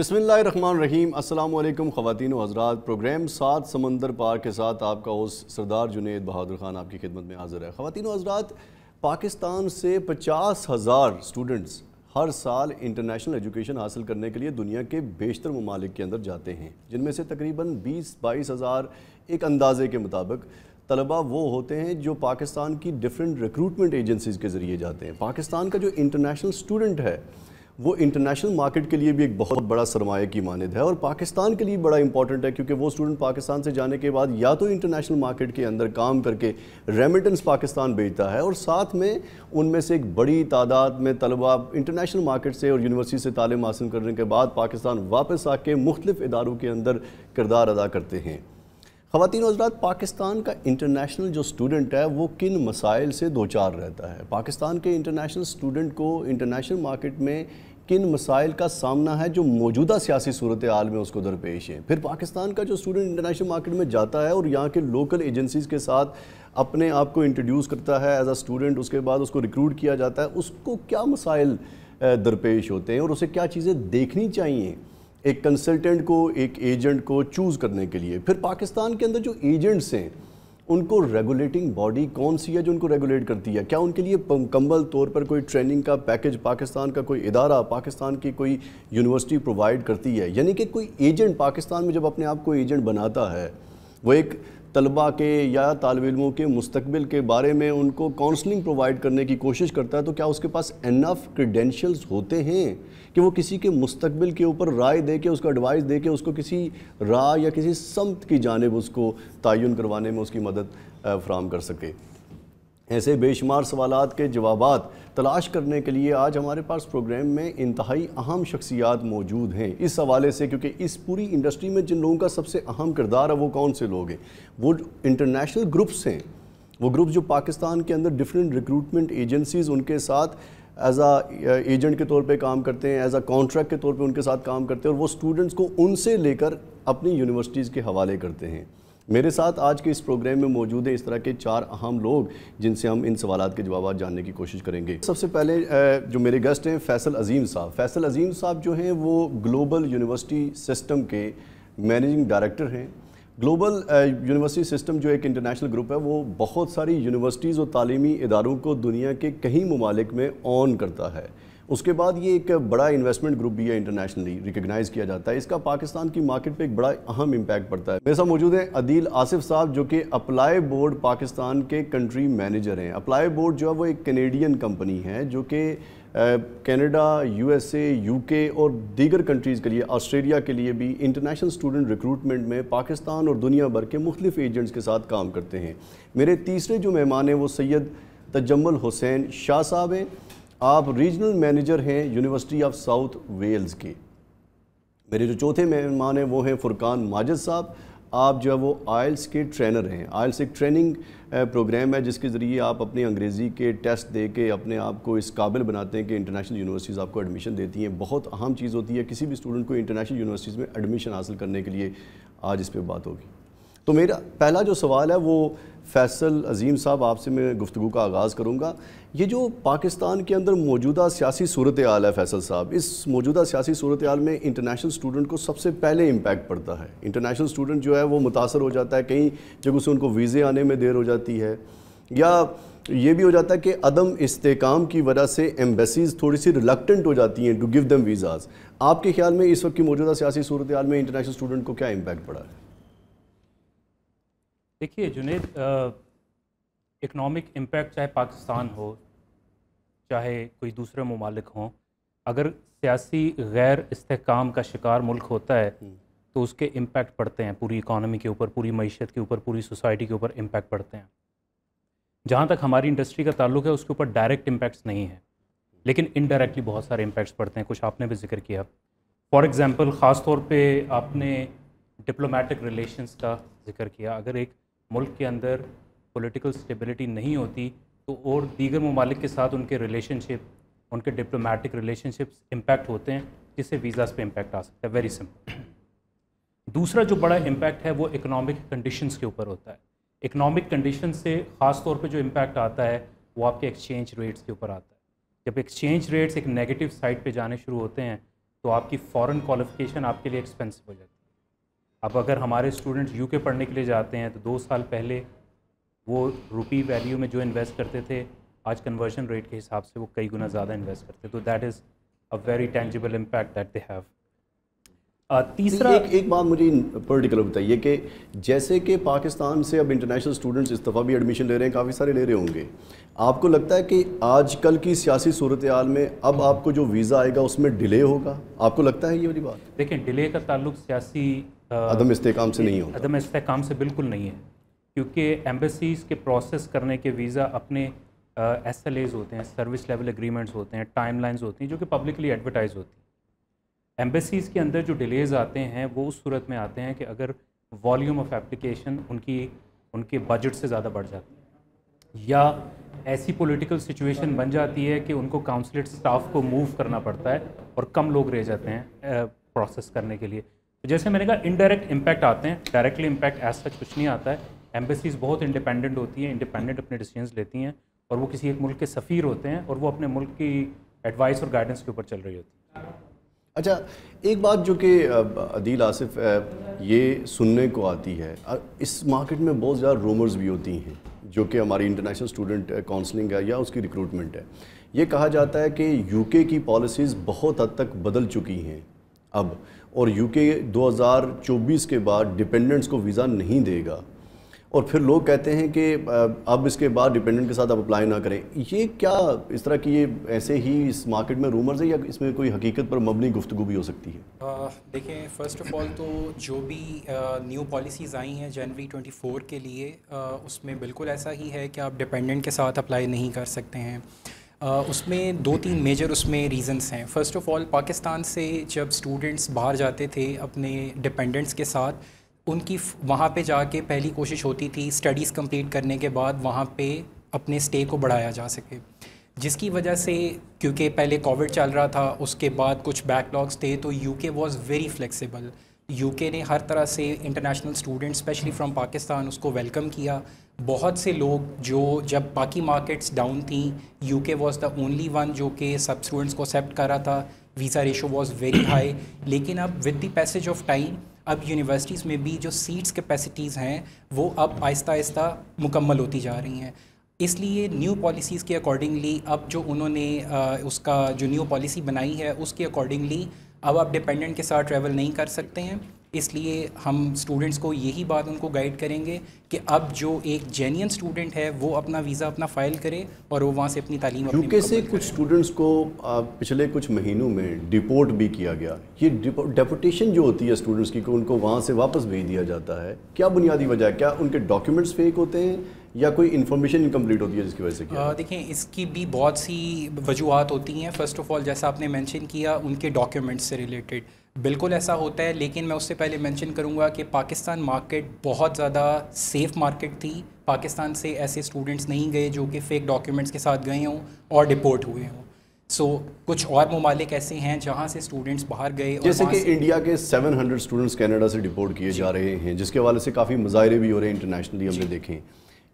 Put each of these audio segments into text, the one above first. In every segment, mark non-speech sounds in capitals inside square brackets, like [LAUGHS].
बसमीम अल्लाम ख़वान हजरात प्रोग्राम सात समंदर पार के साथ आपका होस्ट सरदार जुनेद बहादुर खान आपकी खिदमत में हाजिर है ख़वान हजरात पाकिस्तान से पचास हज़ार स्टूडेंट्स हर साल इंटरनेशनल एजुकेशन हासिल करने के लिए दुनिया के बेशतर ममालिक के अंदर जाते हैं जिनमें से तकरीबन बीस बाईस हज़ार एक अंदाजे के मुताबिक तलबा वो होते हैं जो पाकिस्तान की डिफरेंट रिक्रूटमेंट एजेंसीज़ के ज़रिए जाते हैं पाकिस्तान का जो इंटरनेशनल स्टूडेंट है वो इंटरनेशनल मार्केट के लिए भी एक बहुत बड़ा सरमाए की मानद है और पाकिस्तान के लिए बड़ा इंपॉर्टेंट है क्योंकि वो स्टूडेंट पाकिस्तान से जाने के बाद या तो इंटरनेशनल मार्केट के अंदर काम करके रेमिटेंस पाकिस्तान भेजता है और साथ में उनमें से एक बड़ी तादाद में तलबा इंटरनेशनल मार्केट से और यूनिवर्सिटी से तालीम हासिल करने के बाद पाकिस्तान वापस आके मुख्तलिफ़ इदारों के अंदर किरदार अदा करते हैं खातन हजरात पाकिस्तान का इंटरनेशनल जो स्टूडेंट है वो किन मसाइल से दो चार रहता है पाकिस्तान के इंटरनेशनल स्टूडेंट को इंटरनेशनल मार्केट में किन मसाइल का सामना है जो मौजूदा सियासी सूरत हाल में उसको दरपेश है फिर पाकिस्तान का जो स्टूडेंट इंटरनेशनल मार्केट में जाता है और यहाँ के लोकल एजेंसीज़ के साथ अपने आप को इंट्रोड्यूस करता है एज आ स्टूडेंट उसके बाद उसको रिक्रूट किया जाता है उसको क्या मसाइल दरपेश होते हैं और उसे क्या चीज़ें देखनी चाहिए एक कंसल्टेंट को एक एजेंट को चूज़ करने के लिए फिर पाकिस्तान के अंदर जो एजेंट्स हैं उनको रेगुलेटिंग बॉडी कौन सी है जो उनको रेगुलेट करती है क्या उनके लिए मुकम्मल तौर पर कोई ट्रेनिंग का पैकेज पाकिस्तान का कोई इदारा पाकिस्तान की कोई यूनिवर्सिटी प्रोवाइड करती है यानी कि कोई एजेंट पाकिस्तान में जब अपने आप को एजेंट बनाता है वो एक तलबा के या तालब इलमों के मुस्तबिल के बारे में उनको काउंसलिंग प्रोवाइड करने की कोशिश करता है तो क्या उसके पास इनफ क्रीडेंशल्स होते हैं कि वो किसी के मुस्तबिल के ऊपर राय दे के उसका एडवाइस दे के उसको किसी राय या किसी समत की जानब उसको तयन करवाने में उसकी मदद फ्राहम कर सके ऐसे बेशुमार सवाल के जवाब तलाश करने के लिए आज हमारे पास प्रोग्राम में इंतहाई अहम शख्सियात मौजूद हैं इस हवाले से क्योंकि इस पूरी इंडस्ट्री में जिन लोगों का सबसे अहम किरदार है वो कौन से लोग हैं वो इंटरनेशनल ग्रुप्स हैं वो ग्रुप जो पाकिस्तान के अंदर डिफरेंट रिक्रूटमेंट एजेंसीज़ उनके साथ एज आ एजेंट के तौर पे काम करते हैं एज आ कॉन्ट्रैक्ट के तौर पे उनके साथ काम करते हैं और वो स्टूडेंट्स को उनसे लेकर अपनी यूनिवर्सिटीज़ के हवाले करते हैं मेरे साथ आज के इस प्रोग्राम में मौजूद है इस तरह के चार अहम लोग जिनसे हम इन सवाल के जवाब जानने की कोशिश करेंगे सबसे पहले जो मेरे गेस्ट हैं फैसल अजीम साहब फैसल अजीम साहब जो हैं वो ग्लोबल यूनिवर्सिटी सिस्टम के मैनेजिंग डायरेक्टर हैं ग्लोबल यूनिवर्सिटी सिस्टम जो एक इंटरनेशनल ग्रुप है वो बहुत सारी यूनिवर्सिटीज़ और तालीमी इदारों को दुनिया के कई ममालिक में ऑन करता है उसके बाद ये एक बड़ा इन्वेस्टमेंट ग्रुप भी है इंटरनेशनली रिकगनाइज़ किया जाता है इसका पाकिस्तान की मार्केट पे एक बड़ा अहम इम्पैक्ट पड़ता है मेरे साथ मौजूद है अदील आसिफ साहब जो कि अप्लाई बोर्ड पाकिस्तान के कंट्री मैनेजर हैं अप्लाई बोर्ड जो है वो एक कैनेडियन कंपनी है जो कि कनाडा यूएसए यूके और दीगर कंट्रीज़ के लिए ऑस्ट्रेलिया के लिए भी इंटरनेशनल स्टूडेंट रिक्रूटमेंट में पाकिस्तान और दुनिया भर के मुख्तलिफ एजेंट्स के साथ काम करते हैं मेरे तीसरे जो मेहमान हैं वो सैयद तजम्मल हुसैन शाह साहब हैं आप रीजनल मैनेजर हैं यूनिवर्सिटी ऑफ साउथ वेल्स के मेरे जो चौथे मेहमान हैं वो हैं फुरकान माजिद साहब आप जो है वो आयल्स के ट्रेनर हैं आयल्स एक ट्रेनिंग प्रोग्राम है जिसके ज़रिए आप अपने अंग्रेज़ी के टेस्ट दे के अपने आप को इस काबिल बनाते हैं कि इंटरनेशनल यूनिवर्सिटीज़ आपको एडमिशन देती हैं बहुत अहम चीज़ होती है किसी भी स्टूडेंट को इंटरनेशनल यूनिवर्सिटीज़ में एडमिशन हासिल करने के लिए आज इस पर बात होगी तो मेरा पहला जो सवाल है वो फैसल अजीम साहब आपसे मैं गुफ्तु का आगाज़ करूँगा ये जो पाकिस्तान के अंदर मौजूदा सियासी सूरत आल है फैसल साहब इस मौजूदा सियासी सूरत आल में इंटरनेशनल स्टूडेंट को सबसे पहले इम्पैक्ट पड़ता है इंटरनेशनल स्टूडेंट जो है वो मुतासर हो जाता है कहीं जगह से उनको वीज़े आने में देर हो जाती है या ये भी हो जाता है कि अदम इस्तेकाम की वजह से एम्बेसीज थोड़ी सी रिलकटेंट हो जाती हैं टू गिव दम वीज़ाज आपके ख्याल में इस वक्त की मौजूदा सियासी सूरत आल में इंटरनेशनल स्टूडेंट को क्या इम्पैक्ट पड़ा है देखिए जुनेद इकनॉमिक इम्पैक्ट चाहे पाकिस्तान हो चाहे कोई दूसरे ममालिक हों अगर सियासी गैर इसकाम का शिकार मुल्क होता है हम्म। तो उसके इम्पैक्ट पड़ते हैं पूरी इकानमी के ऊपर पूरी मीशत के ऊपर पूरी सोसाइटी के ऊपर इम्पैक्ट पड़ते हैं जहाँ तक हमारी इंडस्ट्री का ताल्लुक है उसके ऊपर डायरेक्ट इम्पैक्ट्स नहीं है लेकिन इनडायरेक्टली बहुत सारे इम्पैक्ट्स पड़ते हैं कुछ आपने भी जिक्र किया फॉर एग्ज़ाम्पल ख़ास तौर पर आपने डिप्लोमेटिक रिलेशन का जिक्र किया अगर एक मुल्क के अंदर पॉलिटिकल स्टेबिलिटी नहीं होती तो और दीगर ममालिक के साथ उनके रिलेशनशिप उनके डिप्लोमेटिक रिलेशनशिप्स इम्पैक्ट होते हैं जिससे वीज़ाज़ पे इम्पैक्ट आ सकता है वेरी सिंपल दूसरा जो बड़ा इम्पैक्ट है वो इकोनॉमिक कंडीशंस के ऊपर होता है इकोनॉमिक कंडीशन से ख़ास तौर पर जो इम्पैक्ट आता है वो आपके एक्सचेंज रेट्स के ऊपर आता है जब एक्सचेंज रेट्स एक नेगेटिव साइड पर जाने शुरू होते हैं तो आपकी फ़ॉरन क्वालिफिकेशन आपके लिए एक्सपेंसिव हो जाती है अब अगर हमारे स्टूडेंट्स यूके पढ़ने के लिए जाते हैं तो दो साल पहले वो रुपी वैल्यू में जो इन्वेस्ट करते थे आज कन्वर्जन रेट के हिसाब से वो कई गुना ज़्यादा इन्वेस्ट करते हैं तो that is a very tangible impact that they have तीसरा एक एक बात मुझे पर्टिकुलर बताइए कि जैसे कि पाकिस्तान से अब इंटरनेशनल स्टूडेंट्स इस दफ़ा भी एडमिशन ले रहे हैं काफ़ी सारे ले रहे होंगे आपको लगता है कि आजकल की सियासी सूरत हाल में अब आपको जो वीज़ा आएगा उसमें डिले होगा आपको लगता है ये वाली बात देखें डिले का ताल्लुक सियासी अदम इस्तेकाम से नहीं होदम अदम से बिल्कुल नहीं है क्योंकि एम्बेसीज़ के प्रोसेस करने के वीज़ा अपने एस एल एज़ होते हैं सर्विस लेवल एग्रीमेंट्स होते हैं टाइम लाइन्स होती हैं जो कि पब्लिकली एडवर्टाइज होती हैं एम्बेसीज़ के अंदर जो डिलेज़ आते हैं वो उस सूरत में आते हैं कि अगर वॉल्यूम ऑफ एप्लीकेशन उनकी उनके बजट से ज़्यादा बढ़ जाती है या ऐसी पॉलिटिकल सिचुएशन बन जाती है कि उनको काउंसलेट स्टाफ को मूव करना पड़ता है और कम लोग रह जाते हैं प्रोसेस करने के लिए तो जैसे मैंने कहा इनडायरेक्ट इम्पैक्ट आते हैं डायरेक्टली इम्पैक्ट एज सच कुछ नहीं आता है एम्बेसीज बहुत इंडिपेंडेंट होती हैं इंडिपेंडेंट अपने डिसीजन लेती हैं और वो किसी एक मुल्क के सफ़ीर होते हैं और वो अपने मुल्क की एडवाइस और गाइडेंस के ऊपर चल रही होती है अच्छा एक बात जो कि अदील आसिफ ये सुनने को आती है इस मार्केट में बहुत ज़्यादा रूमर्स भी होती हैं जो कि हमारी इंटरनेशनल स्टूडेंट काउंसलिंग है या उसकी रिक्रूटमेंट है ये कहा जाता है कि यूके की पॉलिसीज़ बहुत हद तक बदल चुकी हैं अब और यूके 2024 के बाद डिपेंडेंट्स को वीज़ा नहीं देगा और फिर लोग कहते हैं कि अब इसके बाद डिपेंडेंट के साथ आप अप्लाई ना करें ये क्या इस तरह की ये ऐसे ही इस मार्केट में रूमर्स है या इसमें कोई हकीकत पर मबनी गुफ्तु भी हो सकती है देखें फ़र्स्ट ऑफ ऑल तो जो भी न्यू पॉलिसीज़ आई हैं जनवरी 24 के लिए आ, उसमें बिल्कुल ऐसा ही है कि आप डिपेंडेंट के साथ अप्लाई नहीं कर सकते हैं उसमें दो तीन मेजर उसमें रीज़न्स हैं फ़र्स्ट ऑफ़ ऑल पाकिस्तान से जब स्टूडेंट्स बाहर जाते थे अपने डिपेंडेंट्स के साथ उनकी वहाँ पे जाके पहली कोशिश होती थी स्टडीज़ कंप्लीट करने के बाद वहाँ पे अपने स्टे को बढ़ाया जा सके जिसकी वजह से क्योंकि पहले कोविड चल रहा था उसके बाद कुछ बैकलॉग्स थे तो यू के वॉज़ वेरी फ्लेक्सिबल यूके ने हर तरह से international student specially from Pakistan उसको वेलकम किया बहुत से लोग जो जब बाकी मार्केट्स डाउन थी UK was the only one जो कि सब स्टूडेंट्स को एक्सेप्ट कर रहा था visa ratio was very high लेकिन अब with the passage of time अब यूनिवर्सिटीज़ में भी जो सीट्स कैपेसिटीज़ हैं वो अब आहिस्ता आहिस्ता मुकम्मल होती जा रही हैं इसलिए न्यू पॉलिसीज़ के अकॉर्डिंगली अब जो उन्होंने उसका जो न्यू पॉलिसी बनाई है उसके अकॉर्डिंगली अब आप डिपेंडेंट के साथ ट्रैवल नहीं कर सकते हैं इसलिए हम स्टूडेंट्स को यही बात उनको गाइड करेंगे कि अब जो एक जेन्यन स्टूडेंट है वो अपना वीज़ा अपना फाइल करे और वो वहाँ से अपनी तालीम यूके से कुछ स्टूडेंट्स को पिछले कुछ महीनों में डिपोर्ट भी किया गया ये डेपोटेशन जो होती है स्टूडेंट्स की को उनको वहाँ से वापस भेज दिया जाता है क्या बुनियादी वजह है क्या उनके डॉक्यूमेंट्स फेक होते हैं या कोई इन्फॉर्मेशन इनकम्प्लीट होती है जिसकी वजह से देखें इसकी भी बहुत सी वजूहत होती हैं फ़र्स्ट ऑफ़ ऑल जैसा आपने मैंशन किया उनके डॉक्यूमेंट्स से रिलेटेड बिल्कुल ऐसा होता है लेकिन मैं उससे पहले मेंशन करूँगा कि पाकिस्तान मार्केट बहुत ज़्यादा सेफ़ मार्केट थी पाकिस्तान से ऐसे स्टूडेंट्स नहीं गए जो कि फ़ेक डॉक्यूमेंट्स के साथ गए हों और डिपोर्ट हुए हों सो so, कुछ और ममालिक ऐसे हैं जहाँ से स्टूडेंट्स बाहर गए जैसे कि इंडिया के 700 स्टूडेंट्स कनाडा से डिपोर्ट किए जा रहे हैं जिसके हवाले से काफ़ी मुजाहरे भी हो रहे हैं इंटरनेशनली हमने देखे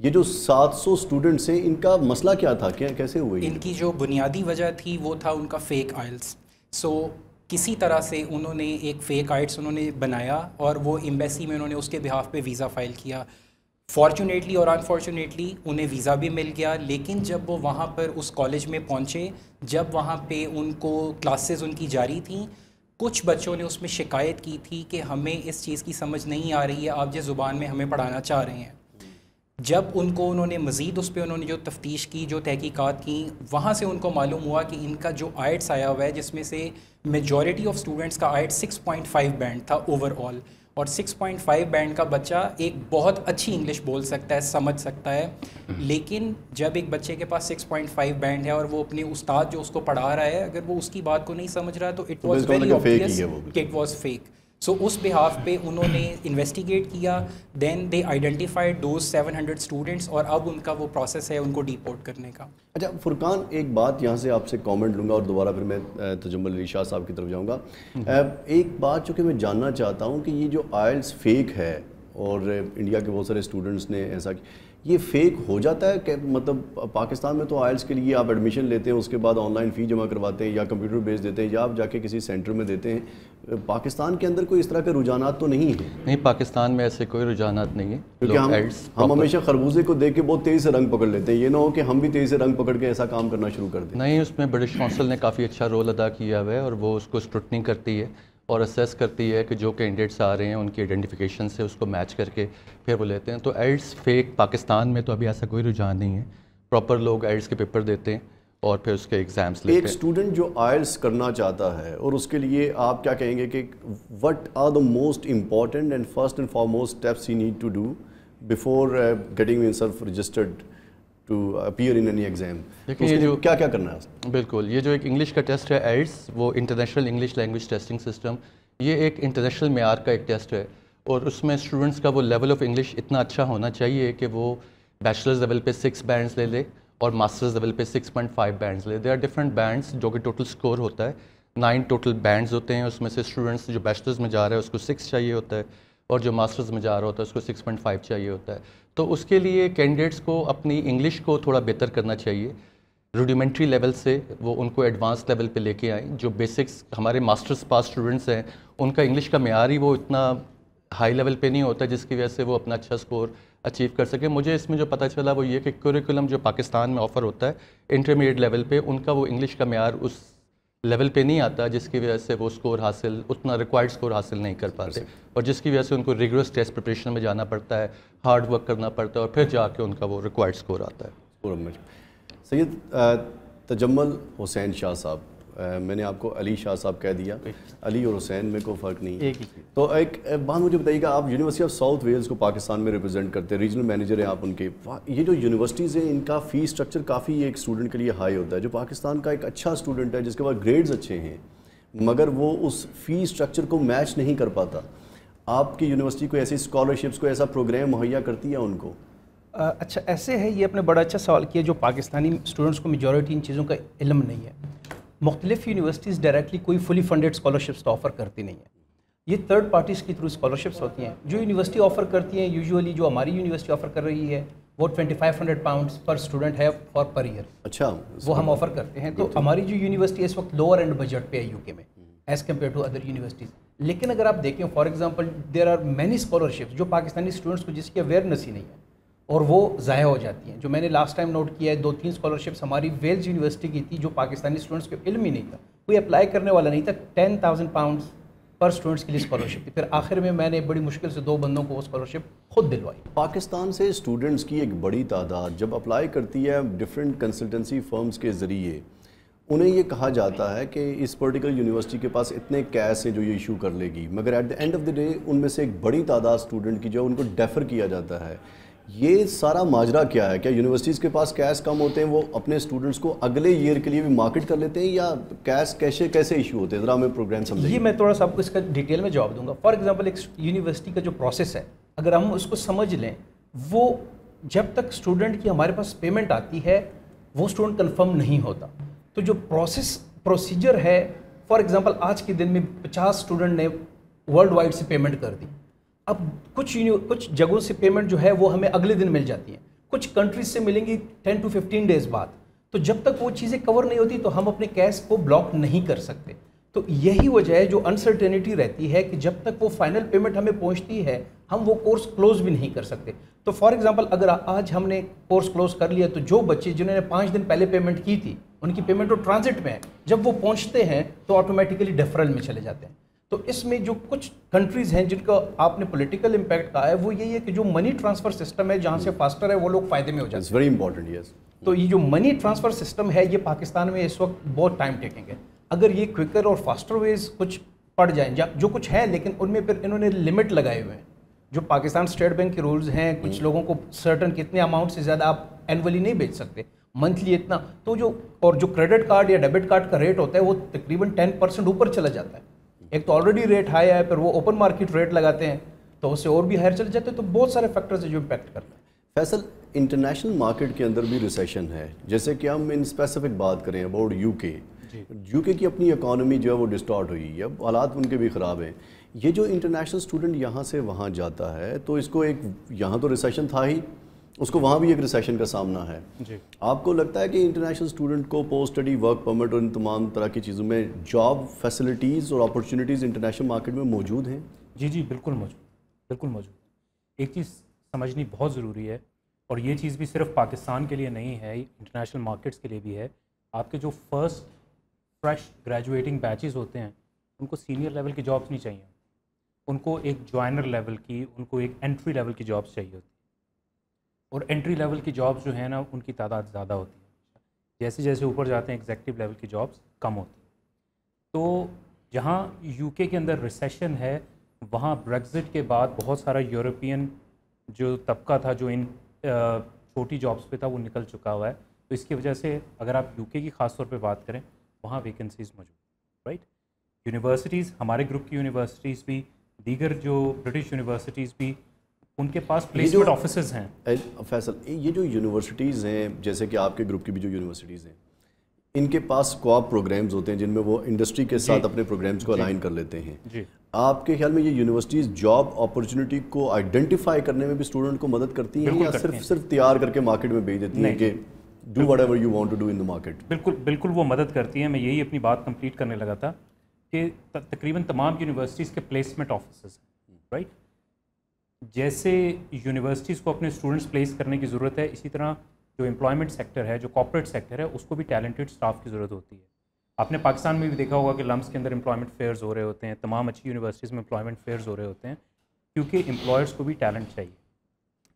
ये जो 700 स्टूडेंट्स हैं इनका मसला क्या था क्या कैसे हुए इनकी जो बुनियादी वजह थी वो था उनका फेक आयल्स सो so, किसी तरह से उन्होंने एक फेक आइट्स उन्होंने बनाया और वो एम्बेसी में उन्होंने उसके बिहाफ पे वीज़ा फ़ाइल किया फॉर्चुनेटली और अनफॉर्चुनेटली उन्हें वीज़ा भी मिल गया लेकिन जब वो वहाँ पर उस कॉलेज में पहुँचे जब वहाँ पे उनको क्लासेस उनकी जारी थी कुछ बच्चों ने उसमें शिकायत की थी कि हमें इस चीज़ की समझ नहीं आ रही है आप जिस ज़ुबान में हमें पढ़ाना चाह रहे हैं जब उनको उन्होंने मज़ीद उस पर उन्होंने जो तफ्तीश की जो तहकीक़ात की वहाँ से उनको मालूम हुआ कि इनका जो आइट्स आया हुआ है जिसमें से मेजॉरिटी ऑफ स्टूडेंट्स का आइट 6.5 बैंड था ओवरऑल और 6.5 बैंड का बच्चा एक बहुत अच्छी इंग्लिश बोल सकता है समझ सकता है हम्म। लेकिन जब एक बच्चे के पास 6.5 बैंड है और वो अपने उस्ताद जो उसको पढ़ा रहा है अगर वो उसकी बात को नहीं समझ रहा तो it was very obvious it was fake so so, उस बिहाफ पे उन्होंने इन्वेस्टिगेट किया देन दे आइडेंटिफाइड दो हंड्रेड स्टूडेंट्स और अब उनका वो प्रोसेस है उनको डिपोर्ट करने का अच्छा फुरकान एक बात यहाँ से आपसे कमेंट लूँगा और दोबारा फिर मैं तजुमल अली शाह साहब की तरफ जाऊँगा हम्म। एक बात चूँकि मैं जानना चाहता हूँ कि ये जो आयल्स फेक है और इंडिया के बहुत सारे स्टूडेंट्स ने ऐसा ये फेक हो जाता है कि मतलब पाकिस्तान में तो आयल्स के लिए आप एडमिशन लेते हैं उसके बाद ऑनलाइन फ़ी जमा करवाते हैं या कंप्यूटर बेस देते हैं या आप जाके किसी सेंटर में देते हैं पाकिस्तान के अंदर कोई इस तरह के रुझाना तो नहीं है नहीं पाकिस्तान में ऐसे कोई रुझाना नहीं है क्योंकि हम हम हमेशा खरबूजे को देख के बहुत तेज़ी से रंग पकड़ लेते हैं ये ना हो कि हम भी तेज़ी से रंग पकड़ के ऐसा काम करना शुरू कर दें नहीं उसमें ब्रिटिश काउंसिल ने काफ़ी अच्छा रोल अदा किया हुआ है और वो उसको स्क्रूटनी करती है और असेस करती है कि जो कैंडिडेट्स आ रहे हैं उनकी आइडेंटिफिकेशन से उसको मैच करके फिर वो लेते हैं तो एड्स फेक पाकिस्तान में तो अभी ऐसा कोई रुझान नहीं है प्रॉपर लोग एड्स के पेपर देते हैं और फिर उसके एग्ज़ाम्स लेते एक स्टूडेंट जो आयल्स करना चाहता है और उसके लिए आप क्या कहेंगे कि what are the most important and first and foremost steps he need to do before getting registered to appear in any exam देखिए ये जो क्या क्या करना है बिल्कुल ये जो एक इंग्लिश का टेस्ट है एड्स वो international English language testing system ये एक इंटरनेशनल मैार का एक टेस्ट है और उसमें स्टूडेंट्स का वो लेवल ऑफ इंग्लिश इतना अच्छा होना चाहिए कि वो बैचलर्स लेवल पे सिक्स बैंड्स ले ले और मास्टर्स लेवल पे 6.5 बैंड्स ले दे आर डिफरेंट बैंड्स जो कि टोटल स्कोर होता है नाइन टोटल बैंड्स होते हैं उसमें से स्टूडेंट्स जो बैचलर्स में जा रहा है उसको सिक्स चाहिए होता है और जो मास्टर्स में जा रहा होता है उसको सिक्स पॉइंट फाइव चाहिए होता है तो उसके लिए कैंडिडेट्स को अपनी इंग्लिश को थोड़ा बेहतर करना चाहिए रूडिमेंट्री लेवल से वो उनको एडवांस लेवल पे लेके आए जो बेसिक्स हमारे मास्टर्स पास स्टूडेंट्स हैं उनका इंग्लिश का मैार ही वो इतना हाई लेवल पे नहीं होता जिसकी वजह से वो अपना अच्छा स्कोर अचीव कर सके मुझे इसमें जो पता चला वो ये कि करिकुलम जो पाकिस्तान में ऑफ़र होता है इंटरमीडिएट लेवल पे उनका वो इंग्लिश का मैार उस लेवल पे नहीं आता जिसकी वजह से वो स्कोर हासिल उतना रिक्वायर्ड स्कोर हासिल नहीं कर पाते और जिसकी वजह से उनको रिगुलस टेस्ट प्रिपरेशन में जाना पड़ता है हार्ड वर्क करना पड़ता है और फिर जाके उनका वो रिक्वायर्ड स्कोर आता है सैद तजमल हुसैन शाह साहब मैंने आपको अली शाह साहब कह दिया अली और हुसैन में कोई फ़र्क नहीं एक ही तो एक बात मुझे बताइएगा आप यूनिवर्सिटी ऑफ साउथ वेल्स को पाकिस्तान में रिप्रेजेंट करते हैं रीजनल मैनेजर हैं आप उनके ये जो यूनिवर्सिटीज़ हैं इनका फ़ी स्ट्रक्चर काफ़ी एक स्टूडेंट के लिए हाई होता है जो पाकिस्तान का एक अच्छा स्टूडेंट है जिसके पास ग्रेड्स अच्छे हैं मगर वो उस फ़ी स्ट्रक्चर को मैच नहीं कर पाता आपकी यूनिवर्सिटी को ऐसी स्कॉलरशिप्स को ऐसा प्रोग्राम मुहैया करती है उनको अच्छा ऐसे है ये आपने बड़ा अच्छा सवाल किया जो पाकिस्तानी स्टूडेंट्स को मेजोरिटी इन चीज़ों का इलम नहीं है मुख्तलिफ यूनिवर्सिटीज़ डायरेक्टली कोई फुली फंडेड स्कॉलरशिप्स तो ऑफ़र करती नहीं है ये थर्ड पार्टीज़ के थ्रू स्कॉलरशिप्स होती हैं जो यूनिवर्सिटी ऑफ़र करती हैं यूजुअली जो हमारी यूनिवर्सिटी ऑफ़र कर रही है वो twenty five hundred pound per student है फॉर पर ईयर अच्छा वो हम ऑफ़र करते हैं तो, तो- हमारी जो यूनिवर्सिटी इस वक्त लोअर एंड बजट पे है यूके में as compare to other universities लेकिन अगर आप देखें for example there are many scholarships जो पाकिस्तानी स्टूडेंट्स को जिसकी अवेयरनेस ही नहीं है और वो ज़ाया हो जाती हैं जो मैंने लास्ट टाइम नोट किया है दो तीन स्कॉलरशिप्स हमारी वेल्स यूनिवर्सिटी की थी जो पाकिस्तानी स्टूडेंट्स को इल्म ही नहीं था कोई अप्लाई करने वाला नहीं था ten thousand pound per students के लिए स्कॉलरशिप थी फिर आखिर में मैंने बड़ी मुश्किल से दो बंदों को वो स्कॉलरशिप खुद दिलवाई पाकिस्तान से स्टूडेंट्स की एक बड़ी तादाद जब अप्लाई करती है डिफरेंट कंसल्टेंसी फर्म्स के ज़रिए उन्हें ये कहा जाता है कि इस पर्टिकुलर यूनिवर्सिटी के पास इतने कैश हैं जो ये इशू कर लेगी मगर at the end of the day उनमें से एक बड़ी तादाद स्टूडेंट की जो उनको डेफ़र किया जाता है ये सारा माजरा क्या है क्या यूनिवर्सिटीज़ के पास कैश कम होते हैं वो अपने स्टूडेंट्स को अगले ईयर के लिए भी मार्केट कर लेते हैं या कैश कैसे कैसे इशू होते हैं ज़रा हमें प्रोग्राम समझिए ये मैं थोड़ा सा आपको इसका डिटेल में जवाब दूंगा फॉर एग्जांपल एक यूनिवर्सिटी का जो प्रोसेस है अगर हम उसको समझ लें वो जब तक स्टूडेंट की हमारे पास पेमेंट आती है वो स्टूडेंट कन्फर्म नहीं होता तो जो प्रोसेस प्रोसीजर है फॉर एग्ज़ाम्पल आज के दिन में पचास स्टूडेंट ने वर्ल्ड वाइड से पेमेंट कर दी अब कुछ कुछ जगहों से पेमेंट जो है वो हमें अगले दिन मिल जाती है कुछ कंट्रीज से मिलेंगी टेन टू फिफ्टीन डेज बाद तो जब तक वो चीज़ें कवर नहीं होती तो हम अपने कैश को ब्लॉक नहीं कर सकते तो यही वजह है जो अनसर्टेनिटी रहती है कि जब तक वो फाइनल पेमेंट हमें पहुंचती है हम वो कोर्स क्लोज भी नहीं कर सकते तो फॉर एग्जांपल अगर आज हमने कोर्स क्लोज कर लिया तो जो बच्चे जिन्होंने पाँच दिन पहले पेमेंट की थी उनकी पेमेंट तो ट्रांजिट में है जब वो पहुँचते हैं तो ऑटोमेटिकली डेफरल में चले जाते हैं तो इसमें जो कुछ कंट्रीज़ हैं जिनका आपने पॉलिटिकल इम्पैक्ट कहा है वो यही है कि जो मनी ट्रांसफर सिस्टम है जहाँ से फास्टर है वो लोग फायदे में हो जाते हैं वेरी इंपॉर्टेंट यस तो ये जो मनी ट्रांसफर सिस्टम है ये पाकिस्तान में इस वक्त बहुत टाइम टेकिंग है अगर ये क्विकर और फास्टर वेज कुछ पड़ जाए जो कुछ है लेकिन उनमें फिर इन्होंने लिमिट लगाए हुए हैं जो पाकिस्तान स्टेट बैंक के रूल्स हैं कुछ hmm. लोगों को सर्टन कितने अमाउंट से ज़्यादा आप एनअली नहीं बेच सकते मंथली इतना तो जो और जो क्रेडिट कार्ड या डेबिट कार्ड का रेट होता है वो तकरीबन टेन परसेंट ऊपर चला जाता है एक तो ऑलरेडी रेट हाई है पर वो ओपन मार्केट रेट लगाते हैं तो उससे और भी हायर चले जाते हैं तो बहुत सारे फैक्टर्स है जो इम्पैक्ट करते हैं फैसल इंटरनेशनल मार्केट के अंदर भी रिसेशन है जैसे कि हम इन स्पेसिफिक बात करें अबाउट यू के यू के की अपनी इकानमी जो है वो डिस्टॉर्ट हुई है हालात उनके भी ख़राब हैं ये जो इंटरनेशनल स्टूडेंट यहाँ से वहाँ जाता है तो इसको एक यहाँ तो रिसेशन था ही उसको वहाँ भी एक रिसेशन का सामना है जी। आपको लगता है कि इंटरनेशनल स्टूडेंट को पोस्ट स्टडी वर्क परमिट और इन तमाम तरह की चीज़ों में जॉब फैसिलिटीज़ और अपॉर्चुनिटीज़ इंटरनेशनल मार्केट में मौजूद हैं जी जी बिल्कुल मौजूद बिल्कुल मौजूद एक चीज़ समझनी बहुत ज़रूरी है और ये चीज़ भी सिर्फ पाकिस्तान के लिए नहीं है इंटरनेशनल मार्केट्स के लिए भी है आपके जो फर्स्ट फ्रेश ग्रेजुएटिंग बैचेस होते हैं उनको सीनियर लेवल की जॉब्स नहीं चाहिए उनको एक जॉइनर लेवल की उनको एक एंट्री लेवल की जॉब्स चाहिए होती और एंट्री लेवल की जॉब्स जो है ना उनकी तादाद ज़्यादा होती है जैसे जैसे ऊपर जाते हैं एग्जैक्टिव लेवल की जॉब्स कम होती हैं तो जहाँ यूके के अंदर रिसेशन है वहाँ ब्रेग्ज़िट के बाद बहुत सारा यूरोपियन जो तबका था जो इन छोटी जॉब्स पे था वो निकल चुका हुआ है तो इसकी वजह से अगर आप यूके की खास तौर पे बात करें वहाँ वैकेंसीज़ मौजूद राइट यूनिवर्सिटीज़ हमारे ग्रुप की यूनिवर्सिटीज़ भी दीगर जो ब्रिटिश यूनिवर्सिटीज़ भी उनके पास प्लेसमेंट ऑफिस हैं फैसल ये जो यूनिवर्सिटीज़ हैं जैसे कि आपके ग्रुप की भी जो यूनिवर्सिटीज़ हैं इनके पास कॉप प्रोग्राम्स होते हैं जिनमें वो इंडस्ट्री के साथ अपने प्रोग्राम्स को अलाइन कर लेते हैं जी आपके ख्याल में ये यूनिवर्सिटीज़ जॉब अपॉर्चुनिटी को आइडेंटिफाई करने में भी स्टूडेंट को मदद करती हैं या सिर्फ सिर्फ तैयार करके मार्केट में भेज देती हैं कि do whatever you want to do in the market बिल्कुल बिल्कुल वो मदद करती है मैं यही अपनी बात कंप्लीट करने लगा था कि तकरीबन तमाम यूनिवर्सिटीज़ के प्लेसमेंट ऑफिस राइट जैसे यूनिवर्सिटीज़ को अपने स्टूडेंट्स प्लेस करने की ज़रूरत है इसी तरह जो एम्प्लॉयमेंट सेक्टर है जो कॉपोरेट सेक्टर है उसको भी टैलेंटेड स्टाफ की ज़रूरत होती है आपने पाकिस्तान में भी देखा होगा कि लम्स के अंदर एम्प्लॉयमेंट फेयर्स हो रहे होते हैं तमाम अच्छी यूनिवर्सिटीज़ में एम्प्लॉयमेंट फेयर्स हो रहे होते हैं क्योंकि एम्प्लॉयर्स को भी टैलेंट चाहिए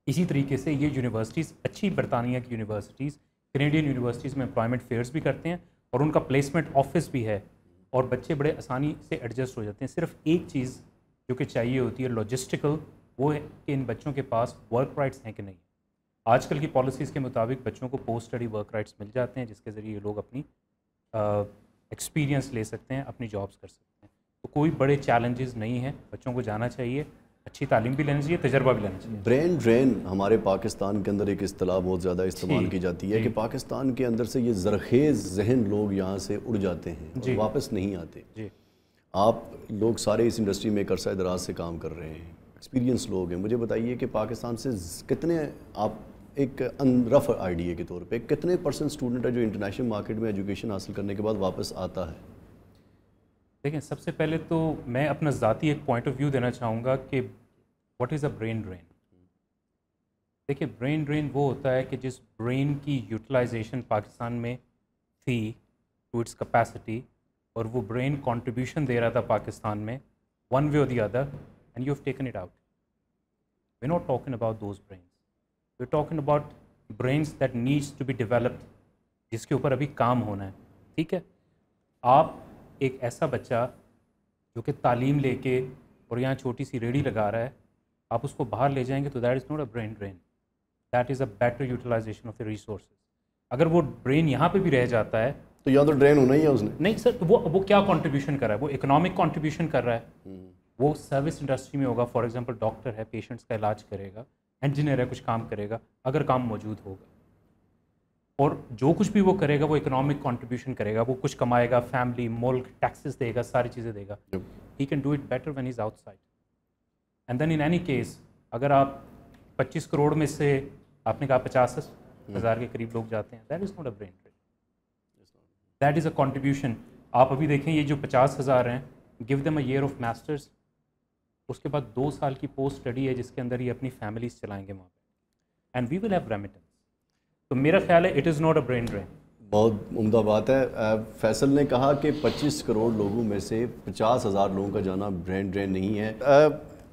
इसी तरीके से ये यूनिवर्सिटीज़ अच्छी बरतानिया की यूनिवर्सिटीज़ कैनेडियन यूनिवर्सिटीज़ में एम्प्लॉयमेंट फेयर्स भी करते हैं और उनका प्लेसमेंट ऑफिस भी है और बच्चे बड़े आसानी से एडजस्ट हो जाते हैं सिर्फ एक चीज़ जो कि चाहिए होती है लॉजिस्टिकल वो कि इन बच्चों के पास वर्क राइट्स हैं कि नहीं आजकल की पॉलिसीज़ के मुताबिक बच्चों को पोस्ट स्टडी वर्क राइट्स मिल जाते हैं जिसके ज़रिए ये लोग अपनी एक्सपीरियंस ले सकते हैं अपनी जॉब्स कर सकते हैं तो कोई बड़े चैलेंजेस नहीं हैं बच्चों को जाना चाहिए अच्छी तालीम भी लेनी चाहिए तजर्बा भी लेना चाहिए ब्रेन ड्रेन हमारे पाकिस्तान के अंदर एक अतलाह बहुत ज़्यादा इस्तेमाल की जाती है कि पाकिस्तान के अंदर से ये जरखेज़ जहन लोग यहाँ से उड़ जाते हैं वापस नहीं आते आप लोग सारे इस इंडस्ट्री में करसा दराज से काम कर रहे हैं एक्सपीरियंस लोग हैं मुझे बताइए कि पाकिस्तान से कितने आप एक रफ आइडिया के तौर पे कितने परसेंट स्टूडेंट है जो इंटरनेशनल मार्केट में एजुकेशन हासिल करने के बाद वापस आता है देखें सबसे पहले तो मैं अपना ज़ाती एक पॉइंट ऑफ व्यू देना चाहूँगा कि what is a brain drain देखिए ब्रेन ड्रेन वो होता है कि जिस ब्रेन की यूटिलाइजेशन पाकिस्तान में थी टू इट्स कैपेसिटी और वो ब्रेन कंट्रीब्यूशन दे रहा था पाकिस्तान में वन वे और the other and you've taken it out. We're not talking about those brains. We're talking about brains that needs to be developed जिसके ऊपर अभी काम होना है ठीक है आप एक ऐसा बच्चा जो कि तालीम लेके और यहाँ छोटी सी रेडी लगा रहा है आप उसको बाहर ले जाएंगे तो that is not a brain drain that is a better utilization of the resources अगर वो ब्रेन यहाँ पे भी रह जाता है तो यहाँ तो ड्रेन होना ही है उसने नहीं सर वो वो क्या कंट्रीब्यूशन कर रहा है वो इकोनॉमिक कंट्रीब्यूशन कर रहा है हम्म। वो सर्विस इंडस्ट्री में होगा फॉर एग्जांपल डॉक्टर है पेशेंट्स का इलाज करेगा इंजीनियर है कुछ काम करेगा अगर काम मौजूद होगा और जो कुछ भी वो करेगा वो इकोनॉमिक कॉन्ट्रीब्यूशन करेगा वो कुछ कमाएगा फैमिली मुल्क टैक्सेस देगा सारी चीज़ें देगा he can do it better than is outside and then in any case अगर आप 25 करोड़ में से आपने कहा पचास हज़ार के करीब लोग जाते हैं that is not a brain that is a contribution आप अभी देखें ये जो पचास हज़ार हैं give them Iyer of masters उसके बाद दो साल की पोस्ट स्टडी है जिसके अंदर ये अपनी फैमिलीज चलाएंगे वहाँ पे and we will have remittance तो मेरा ख्याल है it is not a brain drain बहुत उम्दा बात है फैसल ने कहा कि 25 करोड़ लोगों में से पचास हज़ार लोगों का जाना ब्रेन ड्रेन नहीं है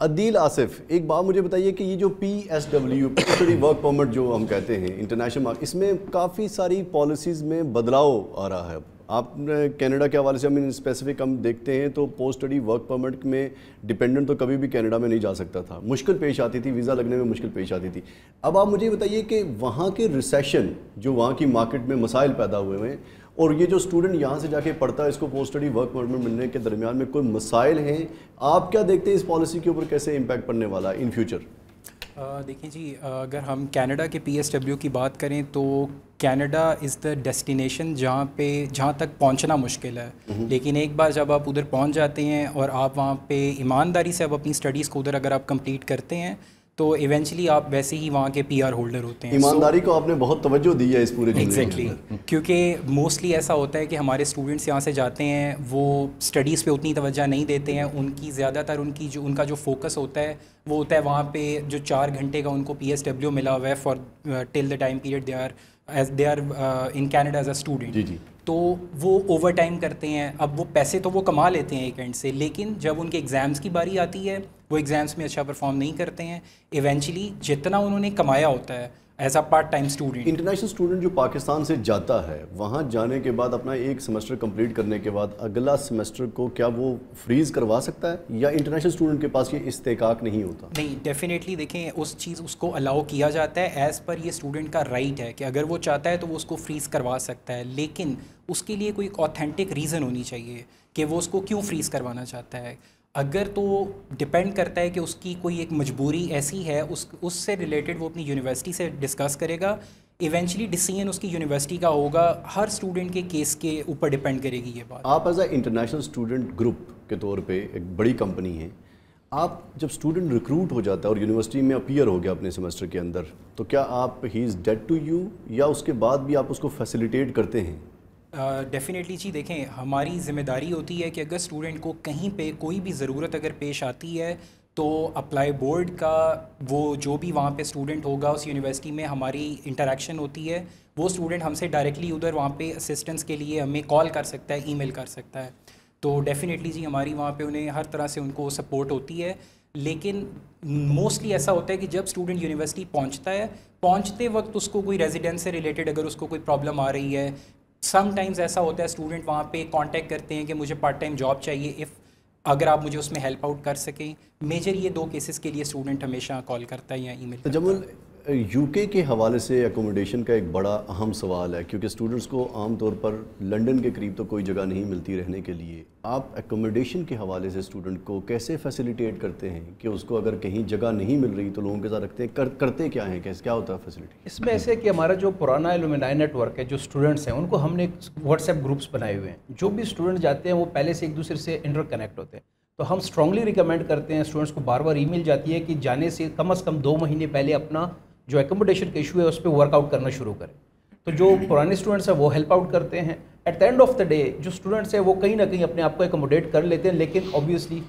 अदील आसिफ एक बात मुझे बताइए कि ये जो P S W P work permit जो हम कहते हैं इंटरनेशनल मार्क इसमें काफ़ी सारी पॉलिसीज़ में बदलाव आ रहा है आपने कनाडा के हवाले से हम इन स्पेसिफिक हम देखते हैं तो पोस्ट स्टडी वर्क परमिट में डिपेंडेंट तो कभी भी कनाडा में नहीं जा सकता था मुश्किल पेश आती थी वीज़ा लगने में मुश्किल पेश आती थी अब आप मुझे बताइए कि वहाँ के रिसेशन जो वहाँ की मार्केट में मसाइल पैदा हुए हैं और ये जो स्टूडेंट यहाँ से जाके पढ़ता है इसको पोस्ट स्टडी वर्क परमिट मिलने के दरमियान में कोई मसाइल हैं आप क्या देखते हैं इस पॉलिसी के ऊपर कैसे इम्पैक्ट पड़ने वाला है इन फ्यूचर देखिए जी अगर हम कनाडा के पीएसडब्ल्यू की बात करें तो कनाडा इज़ द डेस्टिनेशन जहाँ पे जहाँ तक पहुँचना मुश्किल है हम्म। लेकिन एक बार जब आप उधर पहुँच जाते हैं और आप वहाँ पे ईमानदारी से अब अपनी स्टडीज़ को उधर अगर आप कंप्लीट करते हैं तो इवेंचुअली आप वैसे ही वहाँ के पीआर होल्डर होते हैं ईमानदारी so, को आपने बहुत तवज्जो दी है इस पूरे एग्जैक्टली exactly, हम्म। क्योंकि मोस्टली ऐसा होता है कि हमारे स्टूडेंट्स यहाँ से जाते हैं वो स्टडीज़ पे उतनी तवज्जो नहीं देते हैं उनकी ज़्यादातर उनकी जो उनका जो फोकस होता है वो होता है वहाँ पे जो चार घंटे का उनको पी मिला हुआ है for till the time period they are as they are in Canada as a student तो वो ओवर टाइम करते हैं अब वो पैसे तो वो कमा लेते हैं एक एंड से लेकिन जब उनके एग्ज़ाम्स की बारी आती है वो एग्ज़ाम्स में अच्छा परफॉर्म नहीं करते हैं इवेंचुअली जितना उन्होंने कमाया होता है as a part time student international student जो पाकिस्तान से जाता है वहाँ जाने के बाद अपना एक सेमेस्टर कंप्लीट करने के बाद अगला सेमेस्टर को क्या वो फ्रीज़ करवा सकता है या इंटरनेशनल स्टूडेंट के पास ये इस्तेकाक नहीं होता नहीं डेफिनेटली देखें उस चीज़ उसको अलाउ किया जाता है एज़ पर ये स्टूडेंट का राइट right है कि अगर वो चाहता है तो वो उसको फ्रीज़ करवा सकता है लेकिन उसके लिए कोई ऑथेंटिक रीज़न होनी चाहिए कि वो उसको क्यों फ्रीज़ करवाना चाहता है अगर तो डिपेंड करता है कि उसकी कोई एक मजबूरी ऐसी है उस उससे रिलेटेड वो अपनी यूनिवर्सिटी से डिस्कस करेगा इवेंचुअली डिसीजन उसकी यूनिवर्सिटी का होगा हर स्टूडेंट के केस के ऊपर डिपेंड करेगी ये बात आप as a international student group के तौर पे एक बड़ी कंपनी है आप जब स्टूडेंट रिक्रूट हो जाता है और यूनिवर्सिटी में अपीयर हो गया अपने सेमेस्टर के अंदर तो क्या आप he is dead to you या उसके बाद भी आप उसको फैसिलिटेट करते हैं डेफिनेटली जी देखें हमारी जिम्मेदारी होती है कि अगर स्टूडेंट को कहीं पे कोई भी ज़रूरत अगर पेश आती है तो अप्लाई बोर्ड का वो जो भी वहाँ पे स्टूडेंट होगा उस यूनिवर्सिटी में हमारी इंटरेक्शन होती है वो स्टूडेंट हमसे डायरेक्टली उधर वहाँ पे असिस्टेंस के लिए हमें कॉल कर सकता है ईमेल कर सकता है तो डेफ़िनेटली जी हमारी वहाँ पे उन्हें हर तरह से उनको सपोर्ट होती है लेकिन मोस्टली ऐसा होता है कि जब स्टूडेंट यूनिवर्सिटी पहुंचता है पहुंचते वक्त उसको कोई रेजिडेंस से रिलेटेड अगर उसको कोई प्रॉब्लम आ रही है समटाइम्स ऐसा होता है स्टूडेंट वहाँ पे कांटेक्ट करते हैं कि मुझे पार्ट टाइम जॉब चाहिए इफ़ अगर आप मुझे उसमें हेल्प आउट कर सकें मेजर ये दो केसेस के लिए स्टूडेंट हमेशा कॉल करता है या ईमेल तो उन यूके के हवाले से एकोमोडेशन का एक बड़ा अहम सवाल है क्योंकि स्टूडेंट्स को आम तौर पर लंदन के करीब तो कोई जगह नहीं मिलती रहने के लिए आप एकोमोडेशन के हवाले से स्टूडेंट को कैसे फैसिलिटेट करते हैं कि उसको अगर कहीं जगह नहीं मिल रही तो लोगों के साथ रखते हैं कर, करते क्या हैं कैसे क्या होता है फैसिलिटी इसमें ऐसे कि हमारा जो पुराना एलुमिनाई नेटवर्क है जो स्टूडेंट्स हैं उनको हमने व्हाट्सएप ग्रुप्स बनाए हुए हैं जो भी स्टूडेंट जाते हैं वो पहले से एक दूसरे से इंटर होते हैं तो हम स्ट्रांगली रिकमेंड करते हैं स्टूडेंट्स को बार बार ईमेल जाती है कि जाने से कम अज़ कम दो महीने पहले अपना जो एकोमोडेशन का इशू है उस पर वर्कआउट करना शुरू करें तो जो पुराने स्टूडेंट्स हैं वो हेल्प आउट करते हैं at the end of the day जो स्टूडेंट्स हैं वो कहीं ना कहीं अपने आप को एकोमोडेट कर लेते हैं लेकिन obviously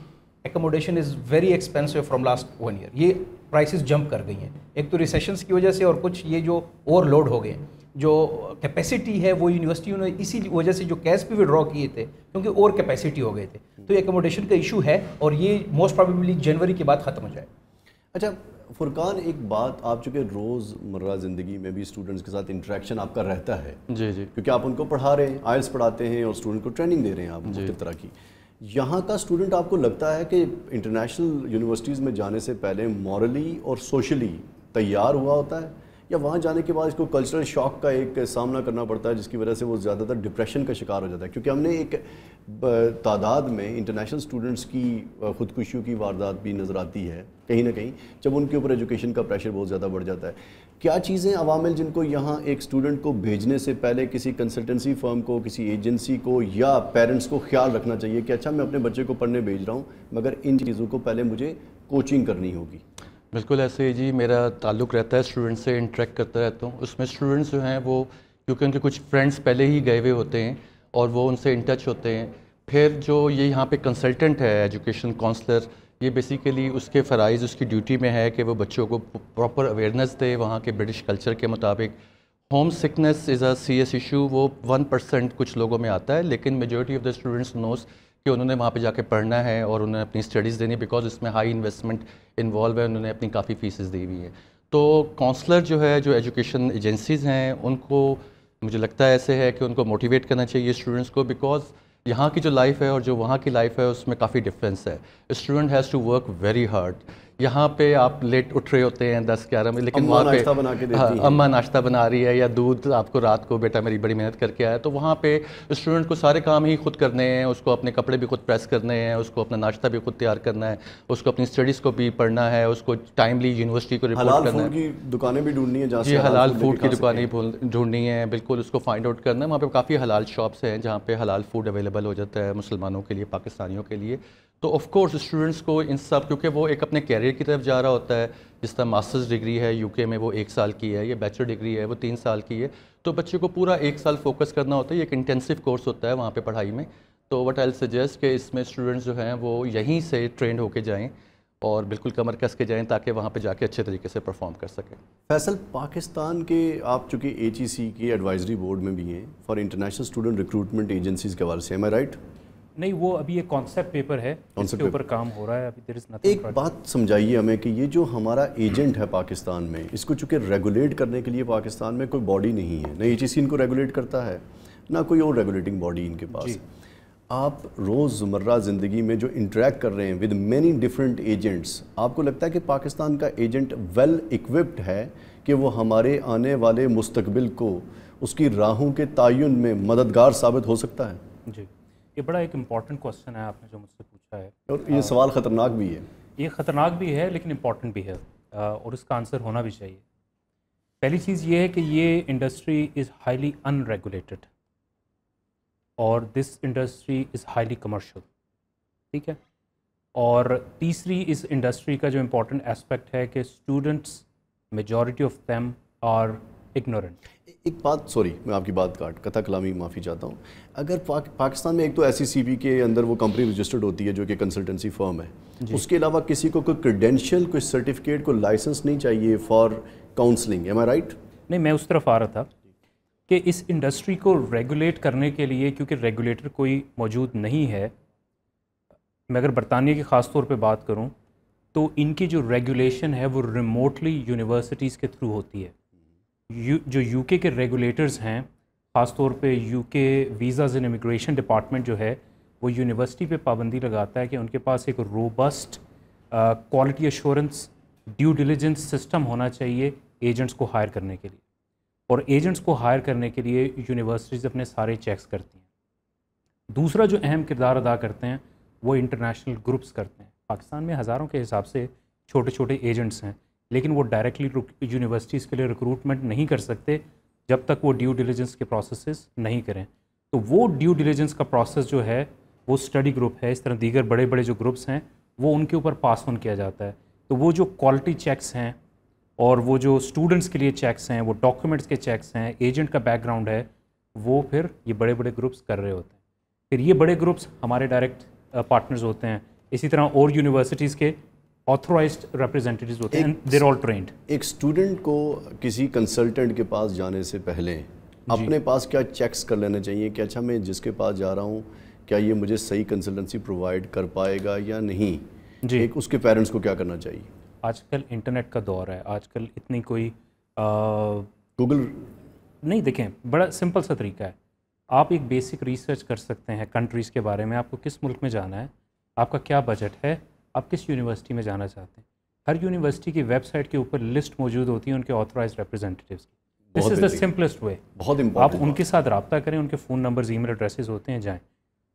accommodation is very expensive from last one year ये प्राइसेस जंप कर गई हैं एक तो रिसेशंस की वजह से और कुछ ये जो ओवरलोड हो गए जो कैपेसिटी है वो यूनिवर्सिटियों ने इसी वजह से जो कैश भी विड्रॉ किए थे क्योंकि ओवर कैपेसिटी हो गए थे तो एकोमोडेशन का इशू है और ये मोस्ट प्रॉबेबली जनवरी के बाद ख़त्म हो जाए अच्छा फुरकान एक बात आप चूँकि रोज़मर्रा ज़िंदगी में भी स्टूडेंट्स के साथ इंट्रैक्शन आपका रहता है जी जी क्योंकि आप उनको पढ़ा रहे हैं आयल्स पढ़ाते हैं और स्टूडेंट को ट्रेनिंग दे रहे हैं आप जिस तरह की यहाँ का स्टूडेंट आपको लगता है कि इंटरनेशनल यूनिवर्सिटीज़ में जाने से पहले मॉरली और सोशली तैयार हुआ होता है या वहाँ जाने के बाद इसको कल्चरल शॉक का एक सामना करना पड़ता है जिसकी वजह से वो ज़्यादातर डिप्रेशन का शिकार हो जाता है क्योंकि हमने एक तादाद में इंटरनेशनल स्टूडेंट्स की खुदकुशियों की वारदात भी नज़र आती है कहीं ना कहीं जब उनके ऊपर एजुकेशन का प्रेशर बहुत ज़्यादा बढ़ जाता है क्या चीज़ें अवामिल जिनको यहाँ एक स्टूडेंट को भेजने से पहले किसी कंसल्टेंसी फर्म को किसी एजेंसी को या पेरेंट्स को ख्याल रखना चाहिए कि अच्छा मैं अपने बच्चे को पढ़ने भेज रहा हूँ मगर इन चीज़ों को पहले मुझे कोचिंग करनी होगी बिल्कुल ऐसे ही जी मेरा ताल्लुक़ रहता है स्टूडेंट से इंटरेक्ट करता रहता हूँ उसमें स्टूडेंट्स जो हैं वो क्योंकि उनके कुछ फ्रेंड्स पहले ही गए हुए होते हैं और वो उनसे इन टच होते हैं फिर जो ये यहाँ पे कंसल्टेंट है एजुकेशन काउंसलर ये बेसिकली उसके फ़राइज़ उसकी ड्यूटी में है कि वो बच्चों को प्रॉपर अवेयरनेस दे वहाँ के ब्रिटिश कल्चर के मुताबिक home sickness is a serious issue वो वन परसेंट कुछ लोगों में आता है लेकिन majority of the students knows कि उन्होंने वहाँ पे जाके पढ़ना है और उन्होंने अपनी स्टडीज़ देनी बिकॉज इसमें हाई इन्वेस्टमेंट इन्वॉल्व है उन्होंने अपनी काफ़ी फीसेस दी हुई है तो काउंसलर जो है जो एजुकेशन एजेंसीज़ हैं उनको मुझे लगता है ऐसे है कि उनको मोटिवेट करना चाहिए स्टूडेंट्स को बिकॉज यहाँ की जो लाइफ है और जो वहाँ की लाइफ है उसमें काफ़ी डिफरेंस है student has to work very hard यहाँ पे आप लेट उठ रहे होते हैं दस ग्यारह में लेकिन वहाँ पे बना के देती हाँ, अम्मा नाश्ता बना रही है या दूध आपको रात को बेटा मेरी बड़ी मेहनत करके आया तो वहाँ पे स्टूडेंट को सारे काम ही खुद करने हैं उसको अपने कपड़े भी खुद प्रेस करने हैं उसको अपना नाश्ता भी खुद तैयार करना है उसको अपनी स्टडीज़ को भी पढ़ना है उसको टाइमली यूनिवर्सिटी को रिपोर्ट करना है दुकानें भी ढूंढनी है जी हलाल फूड की दुकानें ढूंढनी है बिल्कुल उसको फाइंड आउट करना है वहाँ पर काफ़ी हलाल शॉप्स हैं जहाँ पे हलाल फूड अवेलेबल हो जाता है मुसलमानों के लिए पाकिस्तानियों के लिए तो ऑफ़ कोर्स स्टूडेंट्स को इन सब क्योंकि वो एक अपने कैरियर की तरफ जा रहा होता है जिस तरह मास्टर्स डिग्री है यूके में वो एक साल की है या बैचलर डिग्री है वो तीन साल की है तो बच्चे को पूरा एक साल फोकस करना होता है एक इंटेंसिव कोर्स होता है वहाँ पर पढ़ाई में तो वट आई सजेस्ट कि इसमें स्टूडेंट्स जो हैं वो यहीं से ट्रेंड होके जाएँ और बिल्कुल कमर कस के जाएँ ताकि वहाँ पर जाके अच्छे तरीके से परफॉर्म कर सकें फैसल पाकिस्तान के आप चूँकि सी की एडवाइजरी बोर्ड में भी हैं for international student recruitment agencies के हवाले से एम आई राइट नहीं वो अभी एक कॉन्सेप्ट पेपर है इसके ऊपर काम हो रहा है अभी देयर इज नथिंग एक बात समझाइए हमें कि ये जो हमारा एजेंट है पाकिस्तान में इसको चूंकि रेगुलेट करने के लिए पाकिस्तान में कोई बॉडी नहीं है ना चीज इनको रेगुलेट करता है ना कोई और रेगुलेटिंग बॉडी इनके पास आप रोज़मर्रा ज़िंदगी में जो इंटरेक्ट कर रहे हैं विद मैनी डिफरेंट एजेंट्स आपको लगता है कि पाकिस्तान का एजेंट वेल इक्विप्ड है कि वो हमारे आने वाले मुस्तबिल को उसकी राहों के तयन में मददगार साबित हो सकता है जी ये बड़ा एक इम्पॉर्टेंट क्वेश्चन है आपने जो मुझसे पूछा है और ये सवाल ख़तरनाक भी है ये ख़तरनाक भी है लेकिन इम्पॉर्टेंट भी है और इसका आंसर होना भी चाहिए पहली चीज़ ये है कि ये इंडस्ट्री इज़ हाईली अनरेगुलेटेड और this industry is highly commercial ठीक है और तीसरी इस इंडस्ट्री का जो इम्पोर्टेंट एस्पेक्ट है कि students majority of them are ignorant एक बात सॉरी मैं आपकी बात काट कथा कलामी माफ़ी चाहता हूँ अगर पाक, पाकिस्तान में एक तो एस e के अंदर वो कंपनी रजिस्टर्ड होती है जो कि कंसल्टेंसी फर्म है उसके अलावा किसी को कोई क्रेडेंशियल कोई सर्टिफिकेट कोई लाइसेंस नहीं चाहिए for counselling am I right नहीं मैं उस तरफ आ रहा था कि इस इंडस्ट्री को रेगुलेट करने के लिए क्योंकि रेगुलेटर कोई मौजूद नहीं है मैं अगर बरतानिया की ख़ास तौर पर बात करूँ तो इनकी जो रेगुलेशन है वो रिमोटली यूनिवर्सिटीज़ के थ्रू होती है यू जो यूके के रेगुलेटर्स हैं ख़ासतौर पे UK visas and immigration department जो है वो यूनिवर्सिटी पे पाबंदी लगाता है कि उनके पास एक robust quality assurance due diligence system होना चाहिए एजेंट्स को हायर करने के लिए और एजेंट्स को हायर करने के लिए यूनिवर्सिटीज़ अपने सारे चेक्स करती हैं दूसरा जो अहम किरदार अदा करते हैं वो इंटरनेशनल ग्रुप्स करते हैं पाकिस्तान में हज़ारों के हिसाब से छोटे छोटे एजेंट्स हैं लेकिन वो डायरेक्टली यूनिवर्सिटीज़ के लिए रिक्रूटमेंट नहीं कर सकते जब तक वो ड्यू डिलीजेंस के प्रोसेस नहीं करें तो वो ड्यू डिलीजेंस का प्रोसेस जो है वो स्टडी ग्रुप है इस तरह दीगर बड़े बड़े जो ग्रुप्स हैं वो उनके ऊपर पास ऑन किया जाता है तो वो जो क्वालिटी चेक्स हैं और वो जो स्टूडेंट्स के लिए चेक्स हैं वो डॉक्यूमेंट्स के चेक्स हैं एजेंट का बैकग्राउंड है वो फिर ये बड़े बड़े ग्रुप्स कर रहे होते हैं फिर ये बड़े ग्रुप्स हमारे डायरेक्ट पार्टनर्स होते हैं इसी तरह और यूनिवर्सिटीज़ के ऑथोराइज रिप्रेजेंटेटिव होते हैं देर ऑल ट्रेंड एक स्टूडेंट को किसी कंसल्टेंट के पास जाने से पहले अपने पास क्या चेक्स कर लेना चाहिए कि अच्छा मैं जिसके पास जा रहा हूँ क्या ये मुझे सही कंसल्टेंसी प्रोवाइड कर पाएगा या नहीं जी एक उसके पेरेंट्स को क्या करना चाहिए आजकल इंटरनेट का दौर है आजकल इतनी कोई गूगल नहीं देखें बड़ा सिंपल सा तरीका है आप एक बेसिक रिसर्च कर सकते हैं कंट्रीज़ के बारे में आपको किस मुल्क में जाना है आपका क्या बजट है आप किस यूनिवर्सिटी में जाना चाहते हैं हर यूनिवर्सिटी की वेबसाइट के ऊपर लिस्ट मौजूद होती है उनके ऑथोराइज रिप्रेजेंटेटिव की this is the simplest way बहुत आप उनके साथ रबता करें उनके फ़ोन नंबर मेल एड्रेसेज होते हैं जाएँ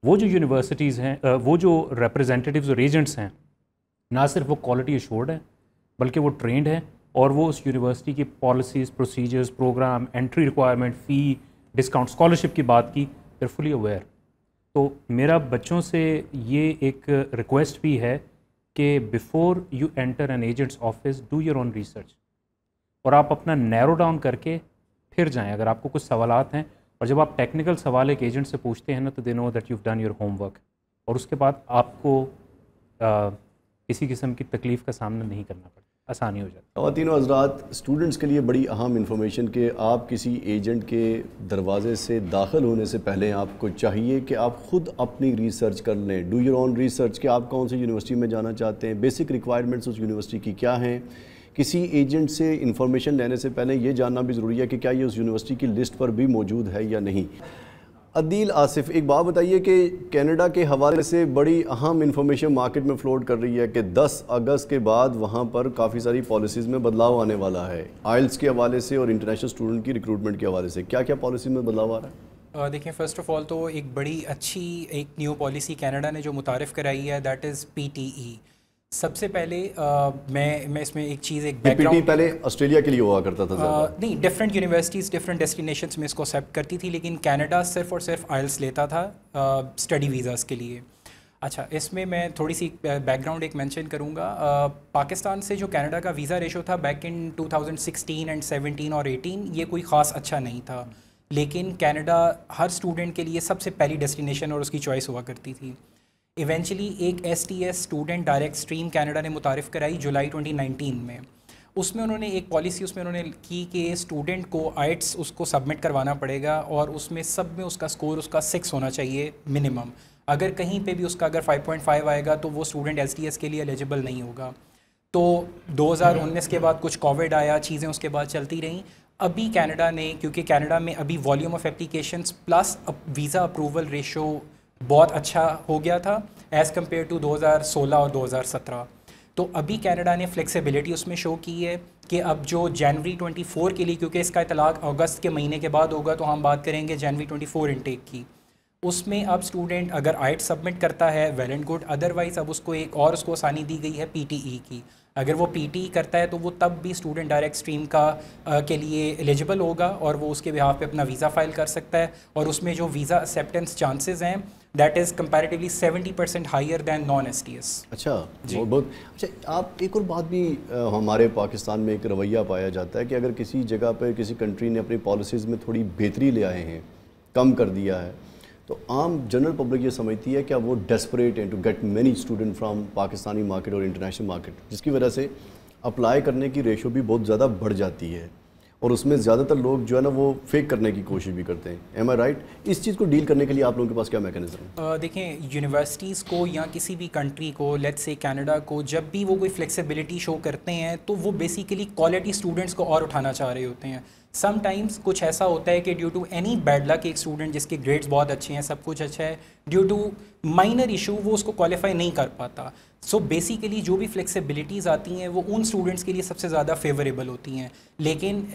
वो जो यूनिवर्सिटीज़ हैं वो जो रिप्रेजेंटेटिव्स और एजेंट्स हैं ना सिर्फ वो क्वालिटी एशोर्ड है बल्कि वो ट्रेंड हैं और वो उस यूनिवर्सिटी की policies procedures programme entry requirement fee discount scholarship की बात की फुली अवेयर तो मेरा बच्चों से ये एक रिक्वेस्ट भी है कि before you enter an agents office do your own research और आप अपना नैरो डाउन करके फिर जाएं अगर आपको कुछ सवाल हैं और जब आप टेक्निकल सवाल एक एजेंट से पूछते हैं ना तो they know that you done your homework और उसके बाद आपको आ, किसी किस्म की तकलीफ़ का सामना नहीं करना पड़ता आसानी हो जाती है खातिन हजरात स्टूडेंट्स के लिए बड़ी अहम इन्फॉर्मेशन के आप किसी एजेंट के दरवाजे से दाखिल होने से पहले आपको चाहिए कि आप ख़ुद अपनी रिसर्च कर लें डू योर ऑन रिसर्च कि आप कौन सी यूनिवर्सिटी में जाना चाहते हैं बेसिक रिक्वायरमेंट्स उस यूनिवर्सिटी की क्या हैं किसी एजेंट से इंफॉर्मेशन लेने से पहले ये जानना भी ज़रूरी है कि क्या ये उस यूनिवर्सिटी की लिस्ट पर भी मौजूद है या नहीं अदील आसिफ एक बात बताइए कि कनाडा के हवाले से बड़ी अहम इन्फॉर्मेशन मार्केट में फ्लोट कर रही है कि 10 अगस्त के बाद वहाँ पर काफ़ी सारी पॉलिसीज़ में बदलाव आने वाला है आइल्स के हवाले से और इंटरनेशनल स्टूडेंट की रिक्रूटमेंट के हवाले से क्या क्या पॉलिसी में बदलाव आ रहा है देखिए फ़र्स्ट ऑफ़ ऑल तो एक बड़ी अच्छी एक न्यू पॉलिसी कैनेडा ने जो मुतारफ़ कराई है that is P T E सबसे पहले आ, मैं मैं इसमें एक चीज़ एक बैकग्राउंड पहले ऑस्ट्रेलिया के लिए हुआ करता था आ, नहीं डिफरेंट यूनिवर्सिटीज़ डिफरेंट डेस्टिनेशन में इसको एक्सेप्ट करती थी लेकिन कनाडा सिर्फ और सिर्फ आयल्स लेता था स्टडी वीज़ाज़ के लिए अच्छा इसमें मैं थोड़ी सी बैकग्राउंड एक मेंशन करूँगा पाकिस्तान से जो कनाडा का वीज़ा रेशो था बैक इन 2016 एंड 17 और 18 ये कोई ख़ास अच्छा नहीं था लेकिन कनाडा हर स्टूडेंट के लिए सबसे पहली डेस्टिनेशन और उसकी चॉइस हुआ करती थी इवेंचुअली एक S T S student direct stream Canada ने मुतारफ़ कराई जुलाई 2019 में उसमें उन्होंने एक पॉलिसी उसमें उन्होंने की कि स्टूडेंट को आइट्स उसको सबमिट करवाना पड़ेगा और उसमें सब में उसका स्कोर उसका सिक्स होना चाहिए मिनिमम अगर कहीं पे भी उसका अगर 5.5 आएगा तो वो स्टूडेंट एस के लिए एलिजिबल नहीं होगा तो 2019 के बाद कुछ कोविड आया चीज़ें उसके बाद चलती रहीं अभी कनाडा ने क्योंकि कनाडा में अभी volume of applications plus visa approval ratio बहुत अच्छा हो गया था एज़ कम्पेयर टू 2016 और 2017 तो अभी कनाडा ने फ्लेक्सिबिलिटी उसमें शो की है कि अब जो जनवरी 24 के लिए क्योंकि इसका इतलाक अगस्त के महीने के बाद होगा तो हम बात करेंगे जनवरी 24 इनटेक की उसमें अब स्टूडेंट अगर आइट सबमिट करता है वेल एंड गुड अदरवाइज़ अब उसको एक और उसको आसानी दी गई है पी e की अगर वो पी करता है तो वो तब भी स्टूडेंट डायरेक्ट स्ट्रीम का आ, के लिए एलिजिबल होगा और वो उसके बिहाफ पे अपना वीज़ा फाइल कर सकता है और उसमें जो वीज़ा एक्सेप्टेंस चांसेस हैं that is comparatively seventy percent higher than non S T S अच्छा जी बहुत अच्छा आप एक और बात भी आ, हमारे पाकिस्तान में एक रवैया पाया जाता है कि अगर किसी जगह पर किसी कंट्री ने अपनी पॉलिसीज़ में थोड़ी बेहतरी ले आए हैं कम कर दिया है तो आम जनरल पब्लिक ये समझती है कि वो डेस्परेट हैं to get many student from Pakistani market और इंटरनेशनल मार्केट जिसकी वजह से अप्लाई करने की रेशो भी बहुत ज़्यादा बढ़ जाती है और उसमें ज़्यादातर लोग जो है ना वो फेक करने की कोशिश भी करते हैं एम आई राइट इस चीज़ को डील करने के लिए आप लोगों के पास क्या मैकेनिज्म है देखें यूनिवर्सिटीज़ को या किसी भी कंट्री को लेट्स से कनाडा को जब भी वो कोई फ्लेक्सिबिलिटी शो करते हैं तो वो बेसिकली क्वालिटी स्टूडेंट्स को और उठाना चाह रहे होते हैं समटाइम्स कुछ ऐसा होता है कि due to any bad luck एक स्टूडेंट जिसके ग्रेड्स बहुत अच्छे हैं सब कुछ अच्छा है ड्यू टू माइनर इशू वो उसको क्वालिफाई नहीं कर पाता सो so बेसिकली जो भी फ्लेक्सिबिलिटीज़ आती हैं वो उन स्टूडेंट्स के लिए सबसे ज़्यादा फेवरेबल होती हैं लेकिन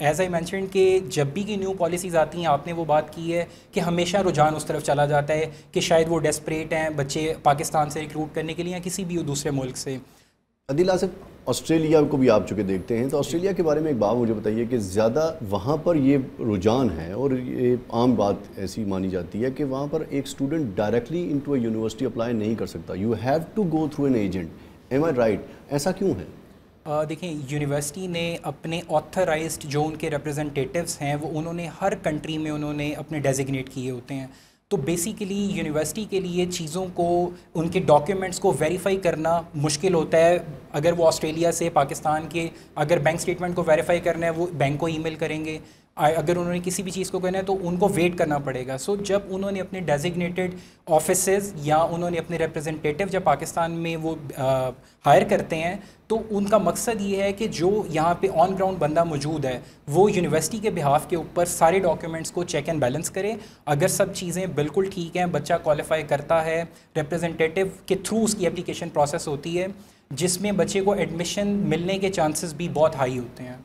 एज आई मैंशन कि जब भी की न्यू पॉलिसीज़ आती हैं आपने वो बात की है कि हमेशा रुझान उस तरफ चला जाता है कि शायद वो डेस्परेट हैं बच्चे पाकिस्तान से रिक्रूट करने के लिए या किसी भी दूसरे मुल्क से अदिल आसिफ ऑस्ट्रेलिया को भी आप चुके देखते हैं तो ऑस्ट्रेलिया के बारे में एक बात मुझे बताइए कि ज़्यादा वहाँ पर ये रुझान है और ये आम बात ऐसी मानी जाती है कि वहाँ पर एक student directly into university apply नहीं कर सकता you have to go through an agent am I right ऐसा क्यों है देखें यूनिवर्सिटी ने अपने ऑथराइज्ड जो उनके रिप्रेजेंटेटिव्स हैं वो उन्होंने हर कंट्री में उन्होंने अपने डेजिग्नेट किए होते हैं तो बेसिकली यूनिवर्सिटी के लिए चीज़ों को उनके डॉक्यूमेंट्स को वेरीफाई करना मुश्किल होता है अगर वो ऑस्ट्रेलिया से पाकिस्तान के अगर बैंक स्टेटमेंट को वेरीफाई करना है वो बैंक को ईमेल करेंगे अगर उन्होंने किसी भी चीज़ को कहना है तो उनको वेट करना पड़ेगा सो so, जब उन्होंने अपने डेजिग्नेटेड ऑफिस या उन्होंने अपने रिप्रेजेंटेटिव जब पाकिस्तान में वो हायर करते हैं तो उनका मकसद ये है कि जो यहाँ पे ऑन ग्राउंड बंदा मौजूद है वो यूनिवर्सिटी के बिहाफ के ऊपर सारे डॉक्यूमेंट्स को चेक एंड बैलेंस करे अगर सब चीज़ें बिल्कुल ठीक हैं बच्चा क्वालिफाई करता है रिप्रेजेंटेटिव के थ्रू उसकी एप्लीकेशन प्रोसेस होती है जिसमें बच्चे को एडमिशन मिलने के चांसेस भी बहुत हाई होते हैं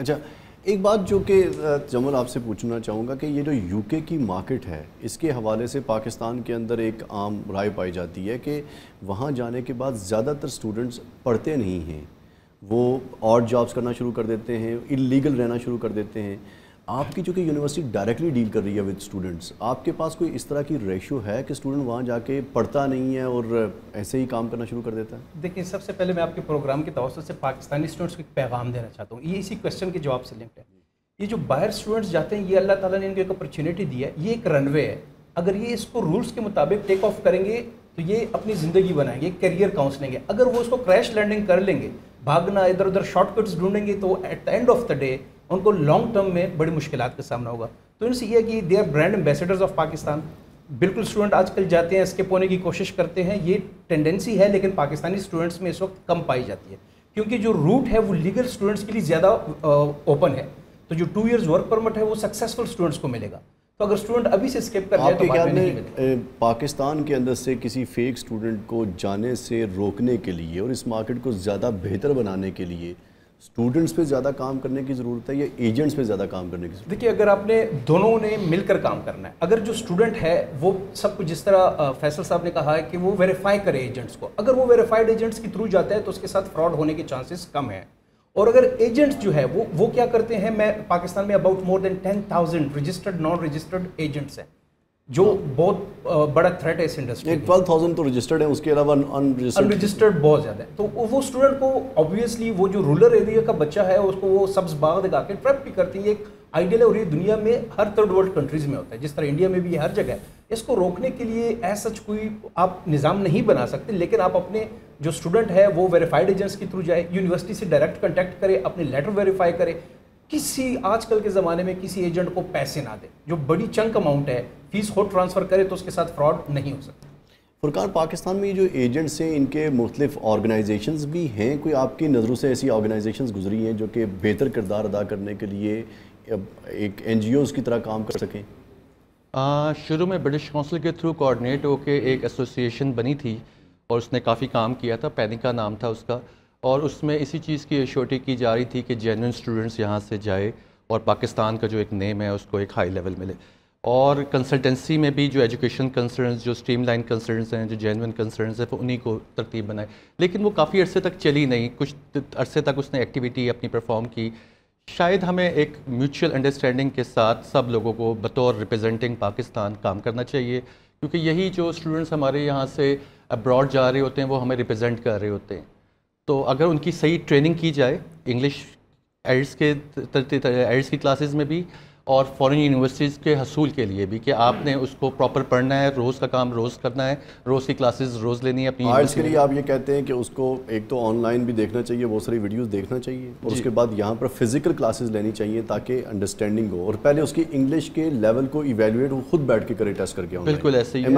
अच्छा एक बात जो कि जमल आपसे पूछना चाहूँगा कि ये जो यूके की मार्केट है इसके हवाले से पाकिस्तान के अंदर एक आम राय पाई जाती है कि वहाँ जाने के बाद ज़्यादातर स्टूडेंट्स पढ़ते नहीं हैं वो और जॉब्स करना शुरू कर देते हैं इलीगल रहना शुरू कर देते हैं आपकी चूँकि यूनिवर्सिटी डायरेक्टली डील कर रही है विद स्टूडेंट्स आपके पास कोई इस तरह की रेशो है कि स्टूडेंट वहाँ जाके पढ़ता नहीं है और ऐसे ही काम करना शुरू कर देता है देखिए सबसे पहले मैं आपके प्रोग्राम के तौसत से पाकिस्तानी स्टूडेंट्स को एक पैगाम देना चाहता हूँ ये इसी क्वेश्चन के जवाब से लिंक्ड है ये जो बाहर स्टूडेंट्स जाते हैं ये अल्लाह ताला ने इनको एक अपॉर्चुनिटी दी है ये एक रनवे है अगर ये इसको रूल्स के मुताबिक टेक ऑफ करेंगे तो ये अपनी ज़िंदगी बनाएंगे करियर काउंसलेंगे है अगर वो उसको क्रैश लैंडिंग कर लेंगे भागना इधर उधर शॉर्टकट्स ढूंढेंगे तो at the end of the day उनको लॉन्ग टर्म में बड़ी मुश्किल का सामना होगा तो इनसे यह कि they are brand ambassadors of Pakistan बिल्कुल स्टूडेंट आजकल जाते हैं स्किप होने की कोशिश करते हैं ये टेंडेंसी है लेकिन पाकिस्तानी स्टूडेंट्स में इस वक्त कम पाई जाती है क्योंकि जो रूट है वो लीगल स्टूडेंट्स के लिए ज़्यादा ओपन है तो जो टू इयर्स वर्क परमिट है वो सक्सेसफुल स्टूडेंट्स को मिलेगा तो अगर स्टूडेंट अभी से स्किप कर जाए तो बाद में पाकिस्तान के अंदर से किसी फेक स्टूडेंट को जाने से रोकने के लिए और इस मार्केट को ज़्यादा बेहतर बनाने के लिए स्टूडेंट्स पे ज़्यादा काम करने की ज़रूरत है या एजेंट्स पे ज़्यादा काम करने की ज़रूरत देखिए अगर आपने दोनों ने मिलकर काम करना है अगर जो स्टूडेंट है वो सब कुछ जिस तरह फैसल साहब ने कहा है कि वो वेरीफाई करे एजेंट्स को अगर वो वेरीफाइड एजेंट्स के थ्रू जाता है तो उसके साथ फ्रॉड होने के चांसेस कम हैं और अगर एजेंट्स जो है वो वो क्या करते हैं मैं पाकिस्तान में about more than ten thousand registered non registered agents हैं जो बहुत बड़ा थ्रेट है इस इंडस्ट्री ट्वेल्व थाउजेंड तो रजिस्टर्ड है उसके अलावा अनरजिस्टर्ड बहुत ज़्यादा है तो वो स्टूडेंट को ऑब्वियसली वो जो रूरल एरिया का बच्चा है उसको वो सब्ज बाग दिखा के ट्रैप भी करती है एक आइडियल है और ये दुनिया में हर थर्ड वर्ल्ड कंट्रीज़ में होता है जिस तरह इंडिया में भी हर जगह इसको रोकने के लिए ऐसा कोई आप निज़ाम नहीं बना सकते लेकिन आप अपने जो स्टूडेंट है वो वेरीफाइड एजेंट्स के थ्रू जाए यूनिवर्सिटी से डायरेक्ट कंटेक्ट करें अपने लेटर वेरीफाई करें किसी आजकल के ज़माने में किसी एजेंट को पैसे ना दे जो बड़ी चंक अमाउंट है फीस हो ट्रांसफ़र करे तो उसके साथ फ्रॉड नहीं हो सकता फुरकान पाकिस्तान में जो एजेंट्स हैं इनके मुख्तफ ऑर्गेनाइजेशन भी हैं कोई आपकी नज़रों से ऐसी ऑर्गेनाइजेशन गुजरी हैं जो कि बेहतर किरदार अदा करने के लिए एक एन जी ओज़ की तरह काम कर सकें शुरू में ब्रिटिश काउंसिल के थ्रू कोऑर्डिनेट होकर एक एसोसिएशन बनी थी और उसने काफ़ी काम किया था पैनिका नाम था उसका और उसमें इसी चीज़ की एश्योरिटी की जा रही थी कि जेनवन स्टूडेंट्स यहाँ से जाए और पाकिस्तान का जो एक नेम है उसको एक हाई लेवल मिले और कंसल्टेंसी में भी जो एजुकेशन कंसर्न जो स्ट्रीम लाइन कंसर्नस हैं जो जेनुन कंसर्नस हैं उन्हीं को तरतीब बनाए लेकिन वो काफ़ी अरसे तक चली नहीं कुछ अरसे तक उसने एक्टिविटी अपनी परफॉर्म की शायद हमें एक म्यूचुअल अंडरस्टैंडिंग के साथ सब लोगों को बतौर रिप्रेजेंटिंग पाकिस्तान काम करना चाहिए क्योंकि यही जो स्टूडेंट्स हमारे यहाँ से अब्रॉड जा रहे होते हैं वो हमें रिप्रेजेंट कर रहे होते हैं तो अगर उनकी सही ट्रेनिंग की जाए इंग्लिश एड्स के एड्स की क्लासेस में भी और फॉरेन यूनिवर्सिटीज़ के हसूल के लिए भी कि आपने उसको प्रॉपर पढ़ना है रोज़ का काम रोज़ करना है रोज़ की क्लासेस रोज़ लेनी है अपनी आर्ट्स के लिए आप ये कहते हैं कि उसको एक तो ऑनलाइन भी देखना चाहिए बहुत सारी वीडियोस देखना चाहिए और उसके बाद यहाँ पर फिजिकल क्लासेस लेनी चाहिए ताकि अंडरस्टैंडिंग हो और पहले उसकी इंग्लिश के लेवल को इवेलुएट वो खुद बैठ के करे टेस्ट करके बिल्कुल ऐसे ही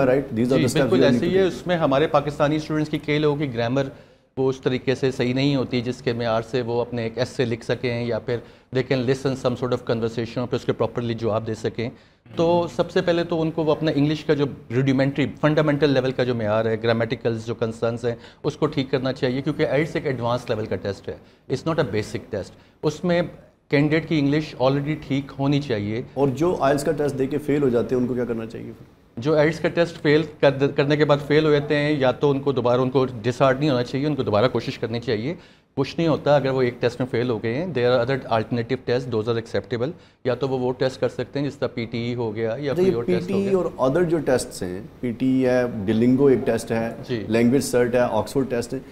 बिल्कुल ऐसे ही है उसमें हमारे पाकिस्तानी स्टूडेंट्स की कई लोगों की ग्रामर वो उस तरीके से सही नहीं होती जिसके मैार से वो अपने एक ऐसे से लिख सकें या फिर they can listen some sort of conversation और फिर उसके प्रॉपरली जवाब दे सकें तो सबसे पहले तो उनको वो अपना इंग्लिश का जो रूडिमेंट्री फंडामेंटल लेवल का जो मैार है ग्रामेटिकल जो कंसर्नस हैं उसको ठीक करना चाहिए क्योंकि एड्स एक एडवांस लेवल का टेस्ट है it's not a basic test उसमें कैंडिडेट की इंग्लिश ऑलरेडी ठीक होनी चाहिए और जो आयल्स का टेस्ट दे के फेल हो जाते हैं उनको क्या करना चाहिए फिर जो एड्स का टेस्ट फेल कर, करने के बाद फेल हो जाते हैं या तो उनको दोबारा उनको डिसआर्ड नहीं होना चाहिए उनको दोबारा कोशिश करनी चाहिए कुछ नहीं होता अगर वो एक टेस्ट में फेल हो गए हैं there are other alternative test those are acceptable या तो वो वो टेस्ट कर सकते हैं जिस तरह टी हो गया या तो कोई और टेस्ट हो e गया और अदर जो टेस्ट हैं टी e है डिलिंगो एक टेस्ट है लैंग्वेज सर्ट है ऑक्सफोर्ड टेस्ट है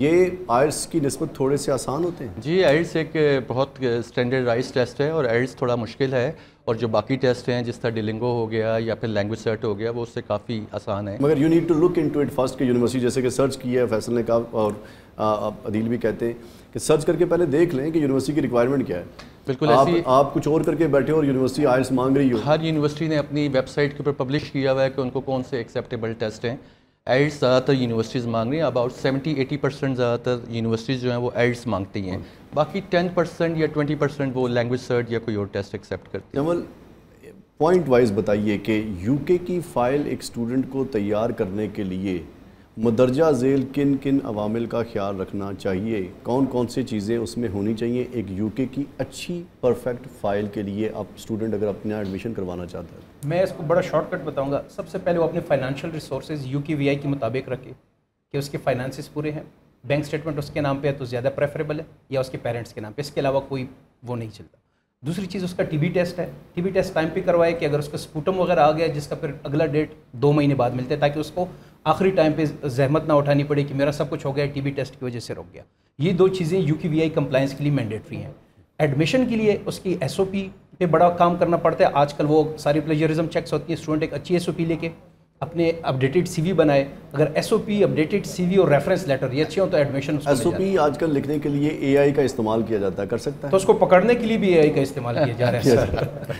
ये आयल्स की नस्बत थोड़े से आसान होते हैं जी आयल्स एक बहुत स्टैंडर्डाइज टेस्ट है और आयल्स थोड़ा मुश्किल है और जो बाकी टेस्ट हैं जिस तरह डिलिंगो हो गया या फिर लैंग्वेज सर्ट हो गया वो उससे काफ़ी आसान है मगर you need to look into it first के यूनिवर्सिटी जैसे कि सर्च किया है फैसल ने कहा और अदील भी कहते हैं कि सर्च करके पहले देख लें कि यूनिवर्सिटी की रिक्वायरमेंट क्या है बिल्कुल आप, आप कुछ और करके बैठे हो और यूनिवर्सिटी आयल्स मांग रही हो हर यूनिवर्सिटी ने अपनी वेबसाइट के ऊपर पब्लिश किया हुआ है कि उनको कौन से एक्सेप्टेबल टेस्ट हैं एड्स ज़्यादातर यूनिवर्सिटीज़ मांग रही हैं अबाउट 70 80 परसेंट ज़्यादातर यूनिवर्सिटीज़ जो हैं वो एड्स मांगती हैं हम्म। बाकी 10 परसेंट या 20 परसेंट वो लैंग्वेज सर्ट या कोई और टेस्ट एक्सेप्ट करती जमल पॉइंट वाइज बताइए कि यूके की फ़ाइल एक स्टूडेंट को तैयार करने के लिए मदरजा झेल किन किन अवामिल का ख्याल रखना चाहिए कौन कौन सी चीज़ें उसमें होनी चाहिए एक यूके की अच्छी परफेक्ट फ़ाइल के लिए आप स्टूडेंट अगर अपना एडमिशन करवाना चाहता है मैं इसको बड़ा शॉर्टकट बताऊंगा सबसे पहले वो अपने financial resources U K V I के मुताबिक रखे कि उसके फाइनेंसिस पूरे हैं बैंक स्टेटमेंट उसके नाम पे है तो ज़्यादा प्रेफरेबल है या उसके पेरेंट्स के नाम पे इसके अलावा कोई वो नहीं चलता दूसरी चीज़ उसका टीबी टेस्ट है टी टेस्ट टाइम पर करवाए कि अगर उसका स्पूटम वगैरह आ गया जिसका फिर अगला डेट दो महीने बाद मिलता है ताकि उसको आखिरी टाइम पर जहमत ना उठानी पड़े कि मेरा सब कुछ हो गया टी टेस्ट की वजह से रुक गया ये दो चीज़ें यू की वी आई के लिए मैंडेटरी हैं एडमिशन के लिए उसकी एस ओ पी पे बड़ा काम करना पड़ता है आजकल वो सारी प्लेजरिज्म चेक्स होती है स्टूडेंट एक अच्छी एस लेके अपने अपडेटेड सीवी बनाए अगर एसओपी अपडेटेड सीवी और रेफरेंस लेटर ये अच्छे हो तो एडमिशन एसओपी आजकल लिखने के लिए एआई का इस्तेमाल किया जाता है कर सकता है तो उसको पकड़ने के लिए भी एआई का इस्तेमाल किया जा रहा है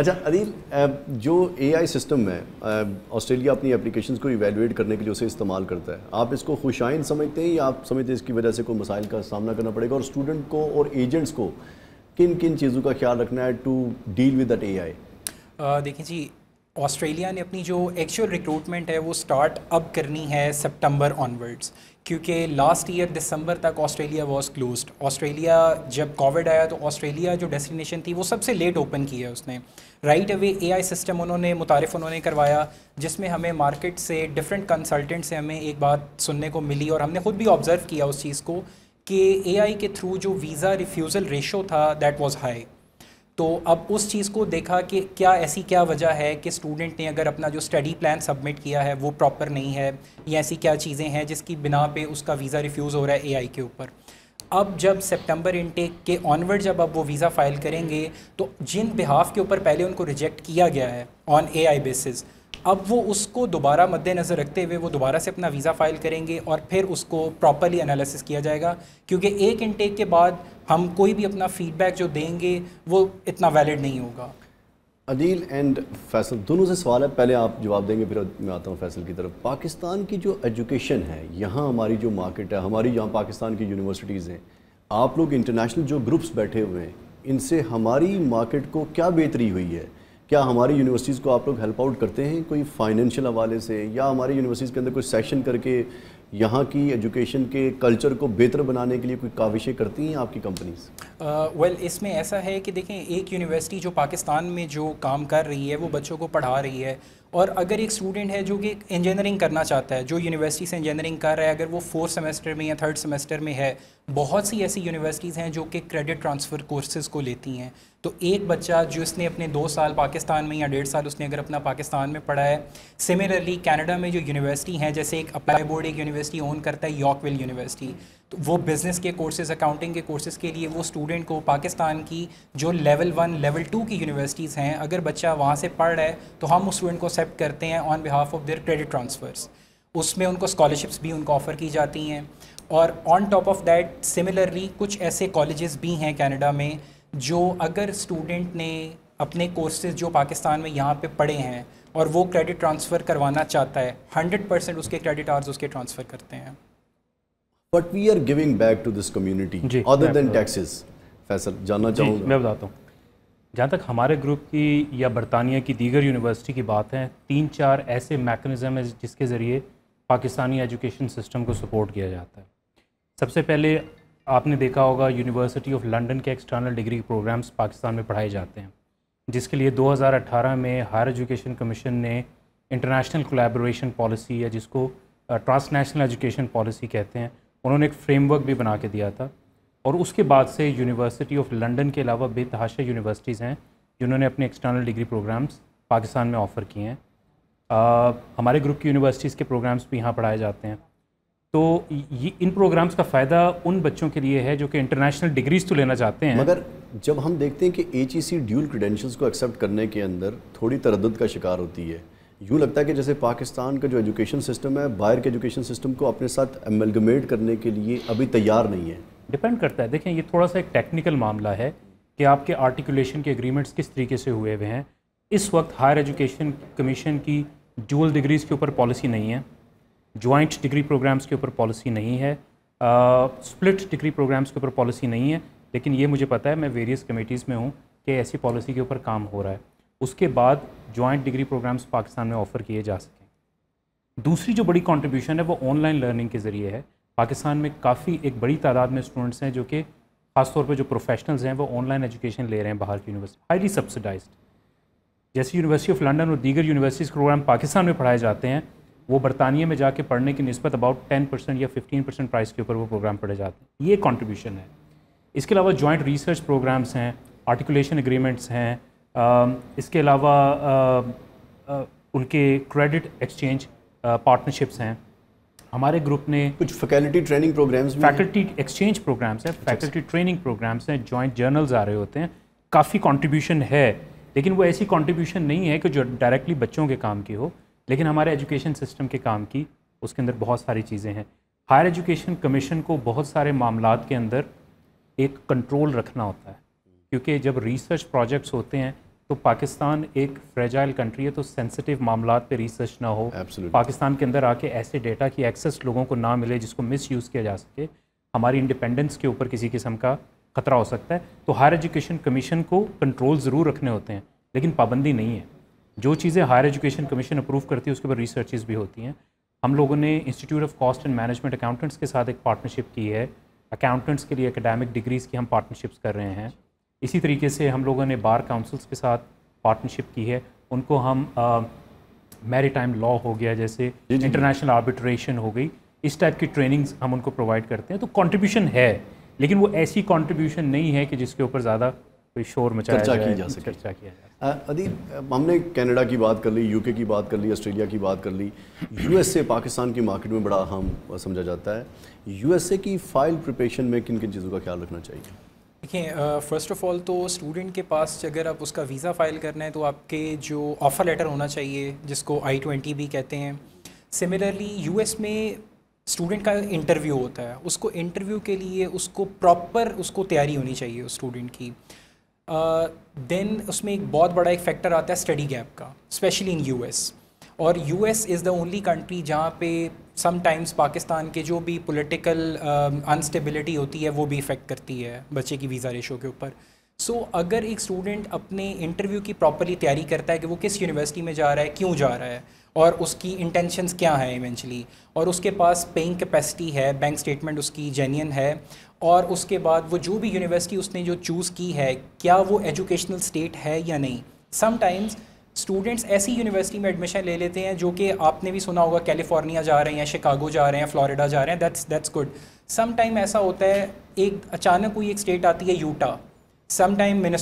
अच्छा अदील जो एआई सिस्टम है ऑस्ट्रेलिया अपनी एप्लीकेशन को इवेलुएट करने के लिए उसे इस्तेमाल करता है आप इसको खुशाइन समझते हैं या आप समझते हैं इसकी वजह से कोई मसाइल का सामना करना पड़ेगा और स्टूडेंट को और एजेंट्स को किन किन चीज़ों का ख्याल रखना है to deal with that I देखिए जी ऑस्ट्रेलिया ने अपनी जो एक्चुअल रिक्रूटमेंट है वो स्टार्ट अप करनी है सितंबर ऑनवर्ड्स क्योंकि लास्ट ईयर दिसंबर तक ऑस्ट्रेलिया वॉज क्लोज ऑस्ट्रेलिया जब कोविड आया तो ऑस्ट्रेलिया जो डेस्टिनेशन थी वो सबसे लेट ओपन की है उसने राइट अवे एआई सिस्टम उन्होंने मुतारफ़ उन्होंने करवाया जिसमें हमें मार्केट से डिफरेंट कंसल्टेंट से हमें एक बात सुनने को मिली और हमने खुद भी ऑब्ज़र्व किया उस चीज़ को कि एआई के थ्रू जो वीज़ा रिफ्यूज़ल रेशो था दैट वाज हाई तो अब उस चीज़ को देखा कि क्या ऐसी क्या वजह है कि स्टूडेंट ने अगर अपना जो स्टडी प्लान सबमिट किया है वो प्रॉपर नहीं है या ऐसी क्या चीज़ें हैं जिसकी बिना पे उसका वीज़ा रिफ्यूज़ हो रहा है एआई के ऊपर अब जब सितंबर इनटेक के ऑनवर्ड जब अब वो वीज़ा फ़ाइल करेंगे तो जिन बिहाफ के ऊपर पहले उनको रिजेक्ट किया गया है ऑन ए आई बेसिस अब वो उसको दोबारा मद्देनज़र रखते हुए वो दोबारा से अपना वीज़ा फ़ाइल करेंगे और फिर उसको प्रॉपरली एनालिसिस किया जाएगा क्योंकि एक इनटेक के बाद हम कोई भी अपना फ़ीडबैक जो देंगे वो इतना वैलिड नहीं होगा अदील एंड फैसल दोनों से सवाल है पहले आप जवाब देंगे फिर मैं आता हूँ फैसल की तरफ पाकिस्तान की जो एजुकेशन है यहाँ हमारी जो मार्केट है हमारी यहाँ पाकिस्तान की यूनिवर्सिटीज़ हैं आप लोग इंटरनेशनल जो ग्रुप्स बैठे हुए हैं इनसे हमारी मार्केट को क्या बेहतरी हुई है क्या हमारी यूनिवर्सिटीज़ को आप लोग हेल्प आउट करते हैं कोई फाइनेंशियल हवाले से या हमारी यूनिवर्सिटीज़ के अंदर कोई सेशन करके यहाँ की एजुकेशन के कल्चर को बेहतर बनाने के लिए कोई काविशें करती हैं आपकी कंपनीज वेल uh, well, इसमें ऐसा है कि देखें एक यूनिवर्सिटी जो पाकिस्तान में जो काम कर रही है वो बच्चों को पढ़ा रही है और अगर एक स्टूडेंट है जो कि इंजीनियरिंग करना चाहता है जो यूनिवर्सिटी से इंजीनियरिंग कर रहा है अगर वो फोर्थ सेमेस्टर में या थर्ड सेमेस्टर में है बहुत सी ऐसी यूनिवर्सिटीज़ हैं जो कि क्रेडिट ट्रांसफ़र कोर्सेज़ को लेती हैं तो एक बच्चा जिसने अपने दो साल पाकिस्तान में या डेढ़ साल उसने अगर अपना पाकिस्तान में पढ़ा है सिमिलरली कनाडा में जो यूनिवर्सिटी हैं जैसे एक अप्लाई बोर्ड एक यूनिवर्सिटी ओन करता है यॉकविल यूनिवर्सिटी तो वो बिज़नेस के कोर्सेज़ अकाउंटिंग के कोर्सेज़ के लिए वो स्टूडेंट को पाकिस्तान की जो लेवल वन लेवल टू की यूनिवर्सिटीज़ हैं अगर बच्चा वहाँ से पढ़ रहा है तो हम उस स्टूडेंट को एक्सेप्ट करते हैं on behalf of their credit transfers उसमें उनको स्कॉलरशिप्स भी उनको ऑफ़र की जाती हैं और on top of that similarly कुछ ऐसे कॉलेजेस भी हैं कनाडा में जो अगर स्टूडेंट ने अपने कोर्सेज जो पाकिस्तान में यहाँ पे पढ़े हैं और वो क्रेडिट ट्रांसफ़र करवाना चाहता है हंड्रेड परसेंट उसके क्रेडिट आवर्स उसके ट्रांसफ़र करते हैं but we are giving back to this community other than taxes Faisal जानना चाहूँगा मैं बताता हूँ जहाँ तक हमारे ग्रुप की या बरतानिया की दीगर यूनिवर्सिटी की बात है तीन चार ऐसे मैकनिज़म है जिसके ज़रिए पाकिस्तानी एजुकेशन सिस्टम को सपोर्ट किया जाता है सबसे पहले आपने देखा होगा यूनिवर्सिटी ऑफ लंदन के एक्सटर्नल डिग्री प्रोग्राम्स पाकिस्तान में पढ़ाए जाते हैं जिसके लिए 2018 में हायर एजुकेशन कमीशन ने इंटरनेशनल कोलेबोरेशन पॉलिसी या जिसको ट्रांसनेशनल एजुकेशन पॉलिसी कहते हैं उन्होंने एक फ्रेमवर्क भी बना के दिया था और उसके बाद से यूनिवर्सिटी ऑफ लंदन के अलावा बेतहाशा यूनिवर्सिटीज़ हैं जिन्होंने अपने एक्सटर्नल डिग्री प्रोग्राम्स पाकिस्तान में ऑफ़र किए हैं हमारे ग्रुप की यूनिवर्सिटीज़ के प्रोग्राम्स भी यहाँ पढ़ाए जाते हैं तो ये इन प्रोग्राम्स का फ़ायदा उन बच्चों के लिए है जो कि इंटरनेशनल डिग्रीज तो लेना चाहते हैं मगर जब हम देखते हैं कि H E C dual credentials को एक्सेप्ट करने के अंदर थोड़ी तरद का शिकार होती है यूँ लगता है कि जैसे पाकिस्तान का जो एजुकेशन सिस्टम है बाहर के एजुकेशन सिस्टम को अपने साथ एमलगमेट करने के लिए अभी तैयार नहीं है डिपेंड करता है देखें ये थोड़ा सा एक टेक्निकल मामला है कि आपके आर्टिकुलेशन के एग्रीमेंट्स किस तरीके से हुए हुए हैं इस वक्त हायर एजुकेशन कमीशन की ड्यूअल डिग्रीज़ के ऊपर पॉलिसी नहीं है ज्वाइंट डिग्री प्रोग्राम्स के ऊपर पॉलिसी नहीं है स्प्लिट डिग्री प्रोग्राम्स के ऊपर पॉलिसी नहीं है लेकिन ये मुझे पता है मैं वेरियस कमेटीज़ में हूँ कि ऐसी पॉलिसी के ऊपर काम हो रहा है उसके बाद ज्वाइंट डिग्री प्रोग्राम्स पाकिस्तान में ऑफ़र किए जा सकें दूसरी जो बड़ी कॉन्ट्रीब्यूशन है वो ऑनलाइन लर्निंग के ज़रिए है पाकिस्तान में काफ़ी एक बड़ी तादाद में स्टूडेंट्स हैं जो कि खासतौर पर जो प्रोफेशनल्स हैं वो ऑनलाइन एजुकेशन ले रहे हैं बाहर की यूनिवर्सिटी हाईली सब्सिडाइज जैसे यूनिवर्सिटी ऑफ लंडन और दीगर यूनिवर्सिटीज़ प्रोग्राम पाकिस्तान में पढ़ाए जाते हैं वो बरतानिया में जाके पढ़ने की नस्बत अबाउट टेन परसेंट या फिफ्टीन परसेंट प्राइस के ऊपर वो प्रोग्राम पढ़े जाते हैं ये कॉन्ट्रीब्यूशन है इसके अलावा जॉइंट रिसर्च प्रोग्राम्स हैं आर्टिकुलेशन एग्रीमेंट्स हैं इसके अलावा उनके क्रेडिट एक्सचेंज पार्टनरशिप्स हैं हमारे ग्रुप ने कुछ faculty training programs faculty exchange programs हैं फैकल्टी ट्रेनिंग प्रोग्राम्स हैं जॉइंट अच्छा, अच्छा। जर्नल्स आ रहे होते हैं काफ़ी कॉन्ट्रीब्यूशन है लेकिन वो ऐसी कॉन्ट्रीब्यूशन नहीं है कि जो डायरेक्टली बच्चों के काम की हो लेकिन हमारे एजुकेशन सिस्टम के काम की उसके अंदर बहुत सारी चीज़ें हैं हायर एजुकेशन कमीशन को बहुत सारे मामला के अंदर एक कंट्रोल रखना होता है क्योंकि जब रिसर्च प्रोजेक्ट्स होते हैं तो पाकिस्तान एक फ्रेजाइल कंट्री है तो सेंसिटिव मामला पे रिसर्च ना हो Absolutely. पाकिस्तान के अंदर आके ऐसे डेटा की एक्सेस लोगों को ना मिले जिसको मिस यूज़ किया जा सके हमारी इंडिपेंडेंस के ऊपर किसी किस्म का खतरा हो सकता है तो हायर एजुकेशन कमीशन को कंट्रोल ज़रूर रखने होते हैं लेकिन पाबंदी नहीं है जो चीज़ें हायर एजुकेशन कमीशन अप्रूव करती है उसके ऊपर रिसर्चेज भी होती हैं हम लोगों ने institute of cost and management accountants के साथ एक पार्टनरशिप की है अकाउंटेंट्स के लिए एकेडमिक डिग्रीज़ की हम पार्टनरशिप्स कर रहे हैं इसी तरीके से हम लोगों ने बार काउंसिल्स के साथ पार्टनरशिप की है उनको हम मेरी टाइम लॉ हो गया जैसे इंटरनेशनल आर्बिट्रेशन हो गई इस टाइप की ट्रेनिंग्स हम उनको प्रोवाइड करते हैं तो कॉन्ट्रीब्यूशन है लेकिन वो ऐसी कॉन्ट्रीब्यूशन नहीं है कि जिसके ऊपर ज़्यादा कोई शोर मचाया चर्चा की जा सके चर्चा किया जाए अदीप हमने कनाडा की बात कर ली यूके की बात कर ली ऑस्ट्रेलिया की बात कर ली यूएसए पाकिस्तान की मार्केट में बड़ा अहम समझा जाता है यूएसए की फाइल प्रिपरेशन में किन किन चीज़ों का ख्याल रखना चाहिए देखिए फ़र्स्ट ऑफ़ ऑल तो स्टूडेंट के पास अगर आप उसका वीज़ा फ़ाइल करना है तो आपके जो ऑफ़र लेटर होना चाहिए जिसको आई ट्वेंटी भी कहते हैं सिमिलरली एस में स्टूडेंट का इंटरव्यू होता है उसको इंटरव्यू के लिए उसको प्रॉपर उसको तैयारी होनी चाहिए उस स्टूडेंट की देन उसमें एक बहुत बड़ा एक फैक्टर आता है स्टडी गैप का स्पेशली इन यूएस और US is the only country जहाँ पे समटाइम्स पाकिस्तान के जो भी पॉलिटिकल अनस्टेबिलिटी uh, होती है वो भी इफ़ेक्ट करती है बच्चे की वीज़ा रेशो के ऊपर सो so, अगर एक स्टूडेंट अपने इंटरव्यू की प्रॉपरली तैयारी करता है कि वो किस यूनिवर्सिटी में जा रहा है क्यों जा रहा है और उसकी इंटेंशंस क्या हैं इवेंचुअली और उसके पास पेइंग कैपेसिटी है बैंक स्टेटमेंट उसकी जेन्यन है और उसके बाद वो जो भी यूनिवर्सिटी उसने जो चूज़ की है क्या वो एजुकेशनल स्टेट है या नहीं समटाइम्स स्टूडेंट्स ऐसी यूनिवर्सिटी में एडमिशन ले लेते हैं जो कि आपने भी सुना होगा कैलिफोर्निया जा रहे हैं शिकागो जा रहे हैं फ्लोरिडा जा रहे हैं that's that's good some time ऐसा होता है एक अचानक कोई एक स्टेट आती है यूटा सम टाइम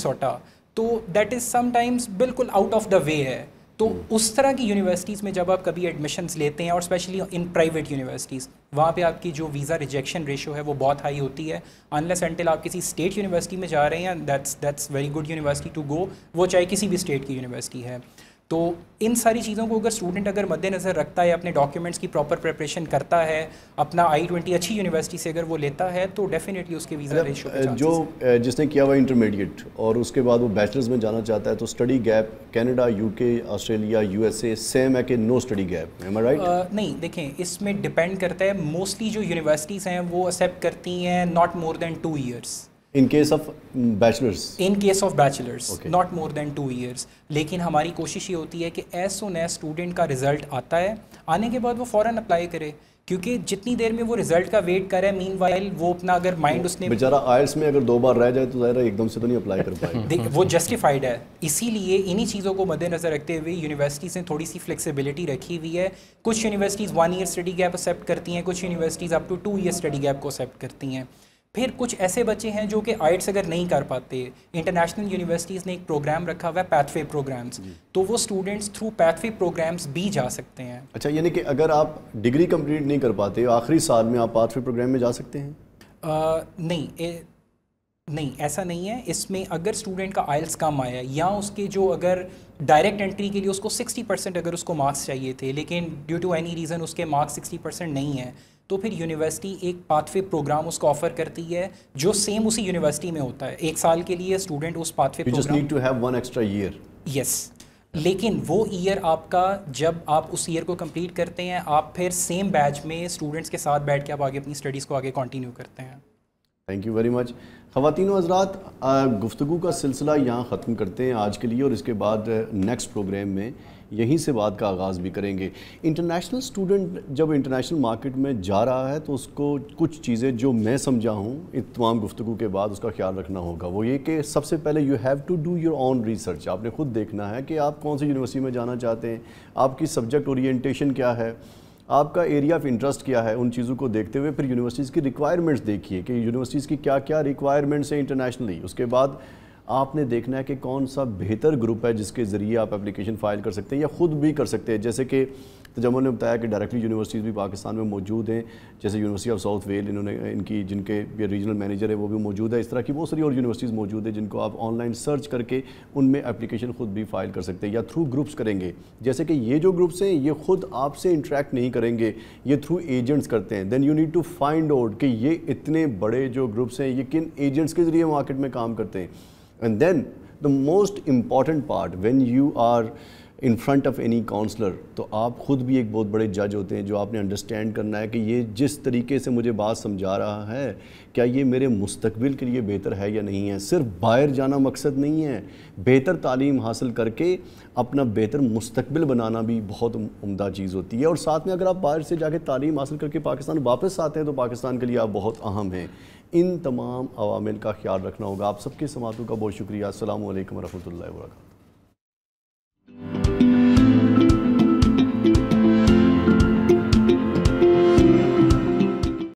तो दैट इज़ समटाइम्स बिल्कुल आउट ऑफ द वे है तो हम्म। उस तरह की यूनिवर्सिटीज़ में जब आप कभी एडमिशन्स लेते हैं और स्पेशली इन प्राइवेट यूनिवर्सिटीज़ वहाँ पे आपकी जो वीज़ा रिजेक्शन रेशो है वो बहुत हाई होती है अनलेस एंटिल आप किसी स्टेट यूनिवर्सिटी में जा रहे हैं that's that's very good university to go वो चाहे किसी भी स्टेट की यूनिवर्सिटी है तो इन सारी चीज़ों को अगर स्टूडेंट अगर मद्देनज़र रखता है अपने डॉक्यूमेंट्स की प्रॉपर प्रिपरेशन करता है अपना आई ट्वेंटी अच्छी यूनिवर्सिटी से अगर वो लेता है तो डेफिनेटली उसके वीज़ा रेशो मतलब, जो जिसने किया हुआ इंटरमीडिएट और उसके बाद वो बैचलर्स में जाना चाहता है तो study gap Canada UK Australia you same है कि नो स्टडी गैप राइट नहीं देखें इसमें डिपेंड करता है मोस्टली जो यूनिवर्सिटीज़ हैं वो एक्सेप्ट करती हैं not more than two years in case of bachelors in case of bachelors not more than two years लेकिन हमारी कोशिश ये होती है कि एज सुन एज स्टूडेंट का रिजल्ट आता है आने के बाद वो फॉरन अप्लाई करे क्योंकि जितनी देर में वो रिजल्ट का वेट करे मीन वाइल वो अपना अगर माइंड उसने बेचारा आयल्स में अगर दो बार रह जाए तो ज़ाहिर एकदम से तो नहीं अप्लाई कर पाएगा [LAUGHS] वो जस्टिफाइड है इसीलिए इन्हीं चीज़ों को मद्देनज़र रखते हुए यूनिवर्सिटीज़ ने थोड़ी सी फ्लेक्सिबिलिटी रखी हुई है कुछ universities one year study gap accept करती हैं कुछ universities up to two year study gap को एक्सेप्ट करती हैं फिर कुछ ऐसे बच्चे हैं जो कि आइट्स अगर नहीं कर पाते इंटरनेशनल यूनिवर्सिटीज़ ने एक प्रोग्राम रखा हुआ है पैथवे प्रोग्राम्स तो वो स्टूडेंट्स थ्रू पैथवे प्रोग्राम्स भी जा सकते हैं अच्छा यानी कि अगर आप डिग्री कंप्लीट नहीं कर पाते आखिरी साल में आप पैथवे प्रोग्राम में जा सकते हैं आ, नहीं ए, नहीं ऐसा नहीं है इसमें अगर स्टूडेंट का आयल्स कम आया या उसके जो अगर डायरेक्ट एंट्री के लिए उसको 60 परसेंट अगर उसको मार्क्स चाहिए थे लेकिन ड्यू टू एनी रीज़न उसके मार्क्स 60 परसेंट नहीं है तो फिर यूनिवर्सिटी एक पाथवे प्रोग्राम उसको ऑफर करती है जो सेम उसी यूनिवर्सिटी में होता है एक साल के लिए स्टूडेंट उस पाथवे प्रोग्राम ईयर यस लेकिन वो ईयर आपका जब आप उस ईयर को कंप्लीट करते हैं आप फिर सेम बैच में स्टूडेंट्स के साथ बैठ के आप आगे अपनी स्टडीज़ को आगे कंटिन्यू करते हैं थैंक यू वेरी मच खातिन हजरात गुफ्तु का सिलसिला यहाँ ख़त्म करते हैं आज के लिए और इसके बाद नेक्स्ट प्रोग्राम में यहीं से बात का आगाज़ भी करेंगे इंटरनेशनल स्टूडेंट जब इंटरनेशनल मार्केट में जा रहा है तो उसको कुछ चीज़ें जो मैं समझा हूँ इन तमाम गुफ्तु के बाद उसका ख्याल रखना होगा वो ये कि सबसे पहले you have to do your own research आपने खुद देखना है कि आप कौन सी यूनिवर्सिटी में जाना चाहते हैं आपकी सब्जेक्ट ओरिएंटेशन क्या है आपका एरिया ऑफ इंटरेस्ट क्या है उन चीज़ों को देखते हुए फिर यूनिवर्सिटीज़ की रिक्वायरमेंट्स देखिए कि यूनिवर्सिटीज़ की क्या क्या रिक्वायरमेंट्स हैं इंटरनेशनली उसके बाद आपने देखना है कि कौन सा बेहतर ग्रुप है जिसके ज़रिए आप एप्लीकेशन फ़ाइल कर सकते हैं या ख़ुद भी कर सकते हैं जैसे कि तजमल ने बताया कि डायरेक्टली यूनिवर्सिटीज़ भी पाकिस्तान में मौजूद हैं जैसे यूनिवर्सिटी ऑफ साउथ वेल इन्होंने इनकी जिनके रीजनल मैनेजर है वो भी मौजूद है इस तरह की बहुत सारी और यूनिवर्सिटीज़ मौजूद हैं जिनको आप ऑनलाइन सर्च करके उनमें एप्लीकेशन ख़ुद भी फाइल कर सकते हैं या थ्रू ग्रुप्स करेंगे जैसे कि ये जो ग्रुप्स हैं ये ख़ुद आपसे इंटरेक्ट नहीं करेंगे ये थ्रू एजेंट्स करते हैं then you need to find out कि ये इतने बड़े जो ग्रुप्स हैं ये किन एजेंट्स के ज़रिए मार्केट में काम करते हैं And then the most important part when you are in front of any counsellor तो आप ख़ुद भी एक बहुत बड़े जज होते हैं जो आपने अंडरस्टैंड करना है कि ये जिस तरीके से मुझे बात समझा रहा है क्या ये मेरे मुस्तबिल के लिए बेहतर है या नहीं है सिर्फ बाहर जाना मकसद नहीं है बेहतर तालीम हासिल करके अपना बेहतर मुस्तबिल बनाना भी बहुत उमदा चीज़ होती है और साथ में अगर आप बाहर से जाके तालीम हासिल करके पाकिस्तान वापस आते हैं तो पाकिस्तान के लिए आप बहुत अहम हैं इन तमाम अवामिल का ख्याल रखना होगा आप सबके समातों का बहुत शुक्रिया असल वरहमल वर्का